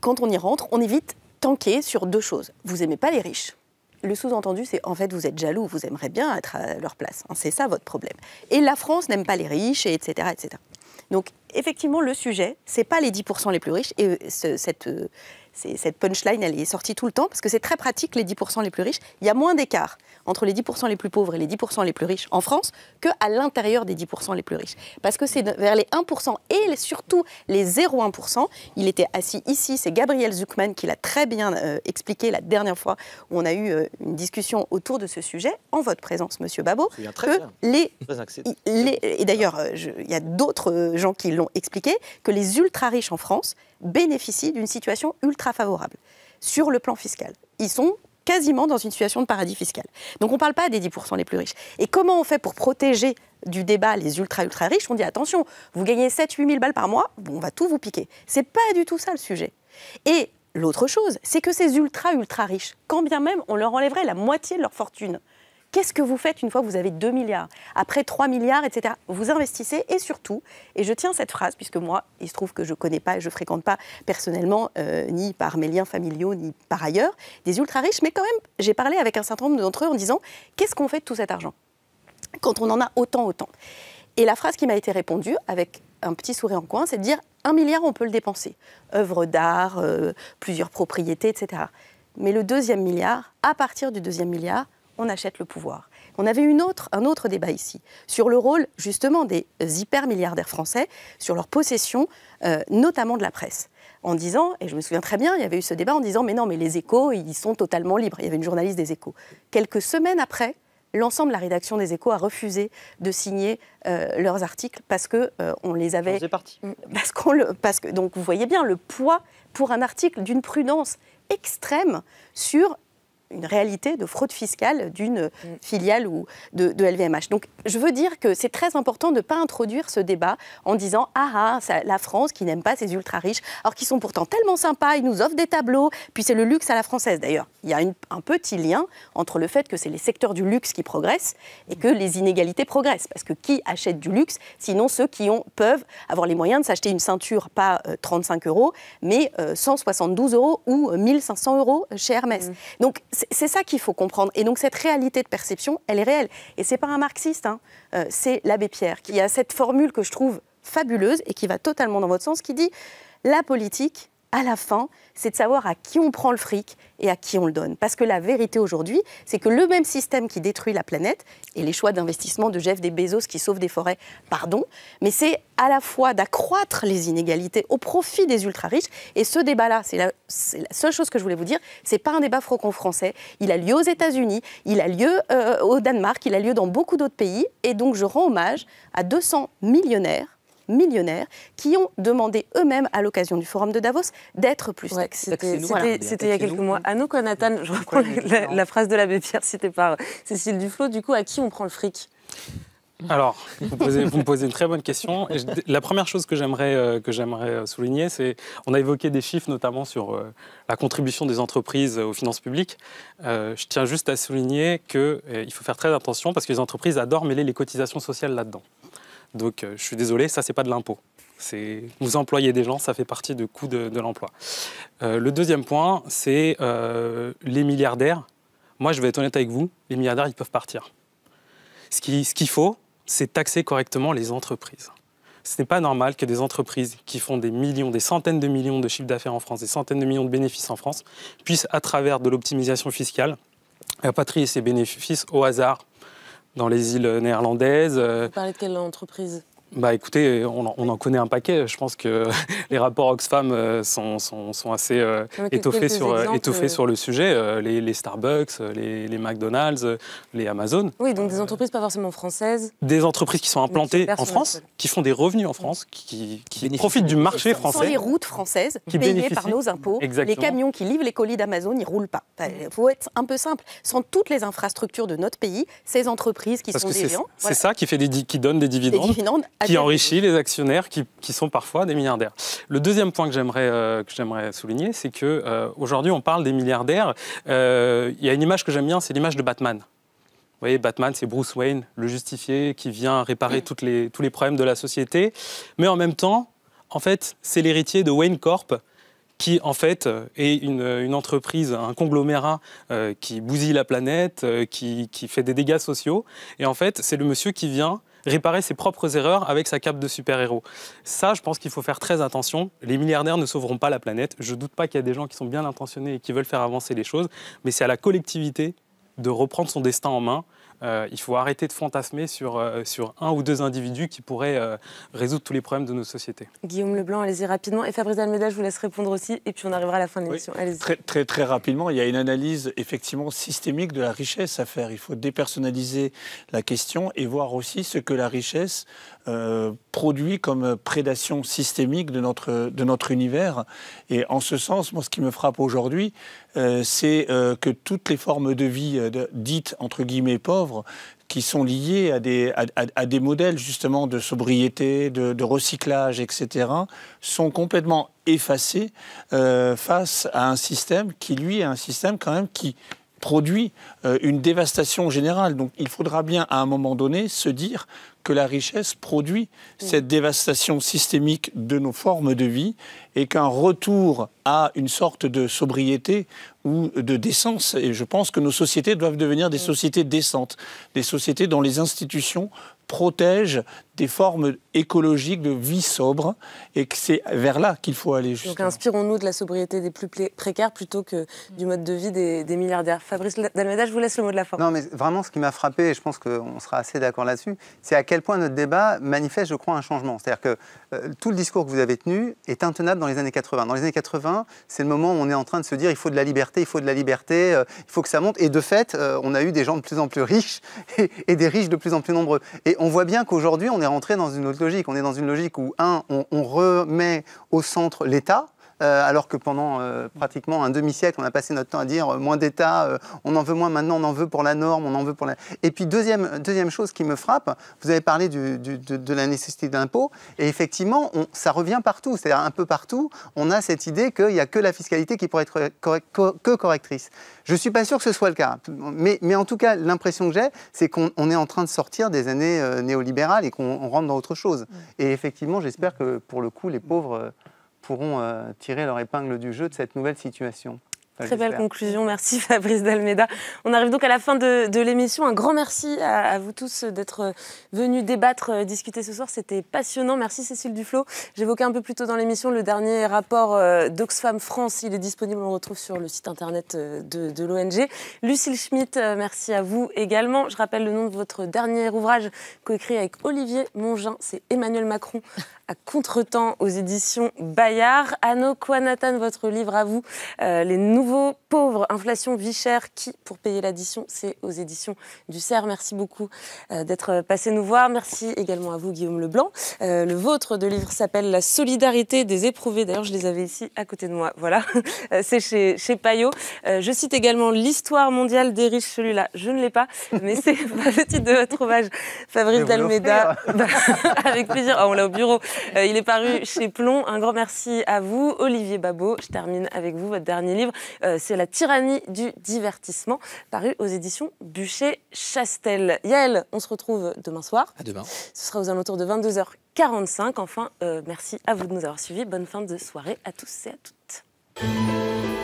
quand on y rentre, on évite tanker sur deux choses. Vous n'aimez pas les riches. Le sous-entendu, c'est en fait, vous êtes jaloux, vous aimeriez bien être à leur place. Hein, c'est ça votre problème. Et la France n'aime pas les riches, etc., etc. Donc, effectivement, le sujet, c'est pas les 10% les plus riches. Et euh, cette, euh, cette punchline, elle est sortie tout le temps, parce que c'est très pratique, les 10% les plus riches, il y a moins d'écart entre les 10% les plus pauvres et les 10% les plus riches en France que à l'intérieur des 10% les plus riches. Parce que c'est vers les 1% et surtout les 0,1%. Il était assis ici, c'est Gabriel Zuckman qui l'a très bien euh, expliqué la dernière fois où on a eu euh, une discussion autour de ce sujet, en votre présence, Monsieur Babot, les, Et d'ailleurs, euh, il y a d'autres gens qui l'ont expliqué, que les ultra-riches en France bénéficient d'une situation ultra favorable sur le plan fiscal. Ils sont quasiment dans une situation de paradis fiscal. Donc on ne parle pas des 10% les plus riches. Et comment on fait pour protéger du débat les ultra-ultra riches On dit attention, vous gagnez 7-8 000 balles par mois, on va tout vous piquer. n'est pas du tout ça le sujet. Et l'autre chose, c'est que ces ultra-ultra riches, quand bien même on leur enlèverait la moitié de leur fortune, Qu'est-ce que vous faites une fois que vous avez 2 milliards Après 3 milliards, etc. Vous investissez et surtout, et je tiens cette phrase, puisque moi, il se trouve que je ne connais pas et je ne fréquente pas personnellement, euh, ni par mes liens familiaux, ni par ailleurs, des ultra-riches, mais quand même, j'ai parlé avec un certain nombre d'entre eux en disant, qu'est-ce qu'on fait de tout cet argent Quand on en a autant, autant. Et la phrase qui m'a été répondue, avec un petit sourire en coin, c'est de dire, un milliard, on peut le dépenser. œuvres d'art, euh, plusieurs propriétés, etc. Mais le deuxième milliard, à partir du deuxième milliard, on achète le pouvoir. On avait une autre, un autre débat ici, sur le rôle justement des hyper-milliardaires français, sur leur possession, euh, notamment de la presse en disant, et je me souviens très bien, il y avait eu ce débat en disant, mais non, mais les échos, ils sont totalement libres. Il y avait une journaliste des échos. Quelques semaines après, l'ensemble de la rédaction des échos a refusé de signer euh, leurs articles parce que euh, on les avait... Mm. Parce Parce que... Donc vous voyez bien le poids pour un article d'une prudence extrême sur une réalité de fraude fiscale d'une mm. filiale ou de, LVMH. Donc je veux dire que c'est très important de ne pas introduire ce débat en disant ah ah la France qui n'aime pas ces ultra riches alors qu'ils sont pourtant tellement sympas, ils nous offrent des tableaux, puis c'est le luxe à la française d'ailleurs. Il y a un petit lien entre le fait que c'est les secteurs du luxe qui progressent et que les inégalités progressent parce que qui achète du luxe sinon ceux qui ont, peuvent avoir les moyens de s'acheter une ceinture pas 35 euh, euros mais 172 euh, euros ou 1500 euh, euros chez Hermès. Mm. Donc c'est ça qu'il faut comprendre. Et donc cette réalité de perception, elle est réelle. Et c'est pas un marxiste, hein. euh, c'est l'abbé Pierre qui a cette formule que je trouve fabuleuse et qui va totalement dans votre sens, qui dit la politique, à la fin, c'est de savoir à qui on prend le fric et à qui on le donne. Parce que la vérité aujourd'hui, c'est que le même système qui détruit la planète, et les choix d'investissement de Jeff Bezos qui sauve des forêts, pardon, mais c'est à la fois d'accroître les inégalités au profit des ultra-riches, et ce débat-là, c'est la, seule chose que je voulais vous dire, c'est pas un débat franco-français, il a lieu aux États-Unis, il a lieu euh, au Danemark, il a lieu dans beaucoup d'autres pays, et donc je rends hommage à 200 millionnaires millionnaires qui ont demandé eux-mêmes, à l'occasion du forum de Davos, d'être plus taxés. C'était il y a quelques mois. À nous, quoi, je reprends la, phrase de l'abbé Pierre citée par euh, Cécile Duflo. Du coup, à qui on prend le fric alors, vous, me posez une très bonne question. la première chose que j'aimerais euh, j'aimerais euh, souligner, c'est on a évoqué des chiffres notamment sur la contribution des entreprises aux finances publiques. je tiens juste à souligner qu'il faut faire très attention parce que les entreprises adorent mêler les cotisations sociales là-dedans. Donc euh, je suis désolé, ça c'est pas de l'impôt. vous employez des gens, ça fait partie du coût de, l'emploi. Euh, le deuxième point, c'est euh, les milliardaires. Moi, je vais être honnête avec vous, les milliardaires, ils peuvent partir. Ce qu'il faut, c'est taxer correctement les entreprises. Ce n'est pas normal que des entreprises qui font des millions, des centaines de millions de chiffres d'affaires en France, des centaines de millions de bénéfices en France, puissent, à travers de l'optimisation fiscale, rapatrier ces bénéfices au hasard dans les îles néerlandaises. Euh, Vous parlez de quelle entreprise bah écoutez, on, en connaît un paquet. Je pense que les rapports Oxfam euh, sont, sont, assez euh, étoffés, sur, euh, sur le sujet. Les, les Starbucks, les, les, McDonald's, les Amazon. Oui, donc des entreprises pas forcément françaises. Des entreprises qui sont implantées en France, qui font des revenus en France, qui, qui profitent du marché français. Sans les routes françaises payées par nos impôts. Les camions qui livrent les colis d'Amazon, ils roulent pas. Il faut être un peu simple. Sans toutes les infrastructures de notre pays, ces entreprises qui sont des C'est ça qui, fait qui donne Des dividendes qui enrichit les actionnaires qui, qui, sont parfois des milliardaires. Le deuxième point que j'aimerais euh, que j'aimerais souligner, c'est que euh, aujourd'hui on parle des milliardaires. Euh, il y a une image que j'aime bien, c'est l'image de Batman. Vous voyez, Batman, c'est Bruce Wayne, le justifié, qui vient réparer toutes les, tous les problèmes de la société. Mais en même temps, en fait, c'est l'héritier de Wayne Corp, qui en fait est une, une entreprise, un conglomérat qui bousille la planète, qui, qui, fait des dégâts sociaux. Et en fait, c'est le monsieur qui vient réparer ses propres erreurs avec sa cape de super-héros. Ça, je pense qu'il faut faire très attention. Les milliardaires ne sauveront pas la planète. Je ne doute pas qu'il y a des gens qui sont bien intentionnés et qui veulent faire avancer les choses, mais c'est à la collectivité de reprendre son destin en main euh, il faut arrêter de fantasmer sur, euh, sur un ou deux individus qui pourraient euh, résoudre tous les problèmes de nos sociétés. Guillaume Leblanc, allez-y rapidement. Et Fabrice Almeda, je vous laisse répondre aussi. Et puis on arrivera à la fin de l'émission. Oui, très, très, très rapidement, il y a une analyse effectivement systémique de la richesse à faire. Il faut dépersonnaliser la question et voir aussi ce que la richesse euh, produit comme prédation systémique de notre, de notre univers. Et en ce sens, moi, ce qui me frappe aujourd'hui, euh, c'est euh, que toutes les formes de vie dites, entre guillemets, pauvres, qui sont liées à des, à, des modèles justement de sobriété, de, de recyclage, etc., sont complètement effacées face à un système qui, lui, est un système quand même qui produit euh, une dévastation générale. Donc il faudra bien à un moment donné se dire que la richesse produit mm. cette dévastation systémique de nos formes de vie et qu'un retour à une sorte de sobriété ou de décence, et je pense que nos sociétés doivent devenir des mm. sociétés décentes, des sociétés dont les institutions protègent des formes écologiques de vie sobre et que c'est vers là qu'il faut aller. Justement. Donc inspirons-nous de la sobriété des plus précaires plutôt que du mode de vie des, milliardaires. Fabrice Dalmeda, je vous laisse le mot de la fin. Non, mais vraiment, ce qui m'a frappé, et je pense qu'on sera assez d'accord là-dessus, c'est à quel point notre débat manifeste, je crois, un changement. C'est-à-dire que euh, tout le discours que vous avez tenu est intenable dans les années 80. Dans les années 80, c'est le moment où on est en train de se dire il faut de la liberté, il faut de la liberté, euh, il faut que ça monte. Et de fait, euh, on a eu des gens de plus en plus riches et, et des riches de plus en plus nombreux. Et on voit bien qu'aujourd'hui, on est rentrer dans une autre logique. On est dans une logique où, un, on remet au centre l'État, euh, alors que pendant euh, pratiquement un demi-siècle, on a passé notre temps à dire euh, moins d'État, on en veut moins maintenant, on en veut pour la norme, on en veut pour la... Et puis deuxième, chose qui me frappe, vous avez parlé de, la nécessité d'impôts. et effectivement, ça revient partout, c'est-à-dire un peu partout, on a cette idée qu'il n'y a que la fiscalité qui pourrait être que correctrice. Je ne suis pas sûr que ce soit le cas, mais, mais en tout cas, l'impression que j'ai, c'est qu'on est en train de sortir des années néolibérales et qu'on rentre dans autre chose. Mmh. Et effectivement, j'espère que pour le coup, les pauvres pourront euh, tirer leur épingle du jeu de cette nouvelle situation. Très belle conclusion, merci Fabrice Dalmeda. On arrive donc à la fin de, l'émission. Un grand merci à, vous tous d'être venus débattre, euh, discuter ce soir. C'était passionnant. Merci Cécile Duflo. J'évoquais un peu plus tôt dans l'émission le dernier rapport euh, d'Oxfam France. Il est disponible, on le retrouve sur le site internet de, de l'ONG. Lucille Schmitt, merci à vous également. Je rappelle le nom de votre dernier ouvrage coécrit avec Olivier Mongin. C'est Emmanuel Macron à contretemps aux éditions Bayard. Anno Kwanatan, votre livre à vous, euh, Les nouveaux pauvres, inflation, vie chère, qui pour payer l'addition C'est aux éditions du CERF. Merci beaucoup euh, d'être passé nous voir. Merci également à vous, Guillaume Leblanc. Euh, le vôtre de livre s'appelle La solidarité des éprouvés. D'ailleurs, je les avais ici à côté de moi. Voilà, c'est chez, Payot. je cite également L'histoire mondiale des riches, celui-là. Je ne l'ai pas, mais c'est le titre de votre ouvrage. Fabrice Dalmeda, avec plaisir. Ah, on l'a au bureau. Euh, il est paru chez Plomb. Un grand merci à vous, Olivier Babot. Je termine avec vous votre dernier livre. Euh, c'est La tyrannie du divertissement, paru aux éditions Bûcher-Chastel. Yael, on se retrouve demain soir. À demain. Ce sera aux alentours de 22h45. Enfin, euh, merci à vous de nous avoir suivis. Bonne fin de soirée à tous et à toutes.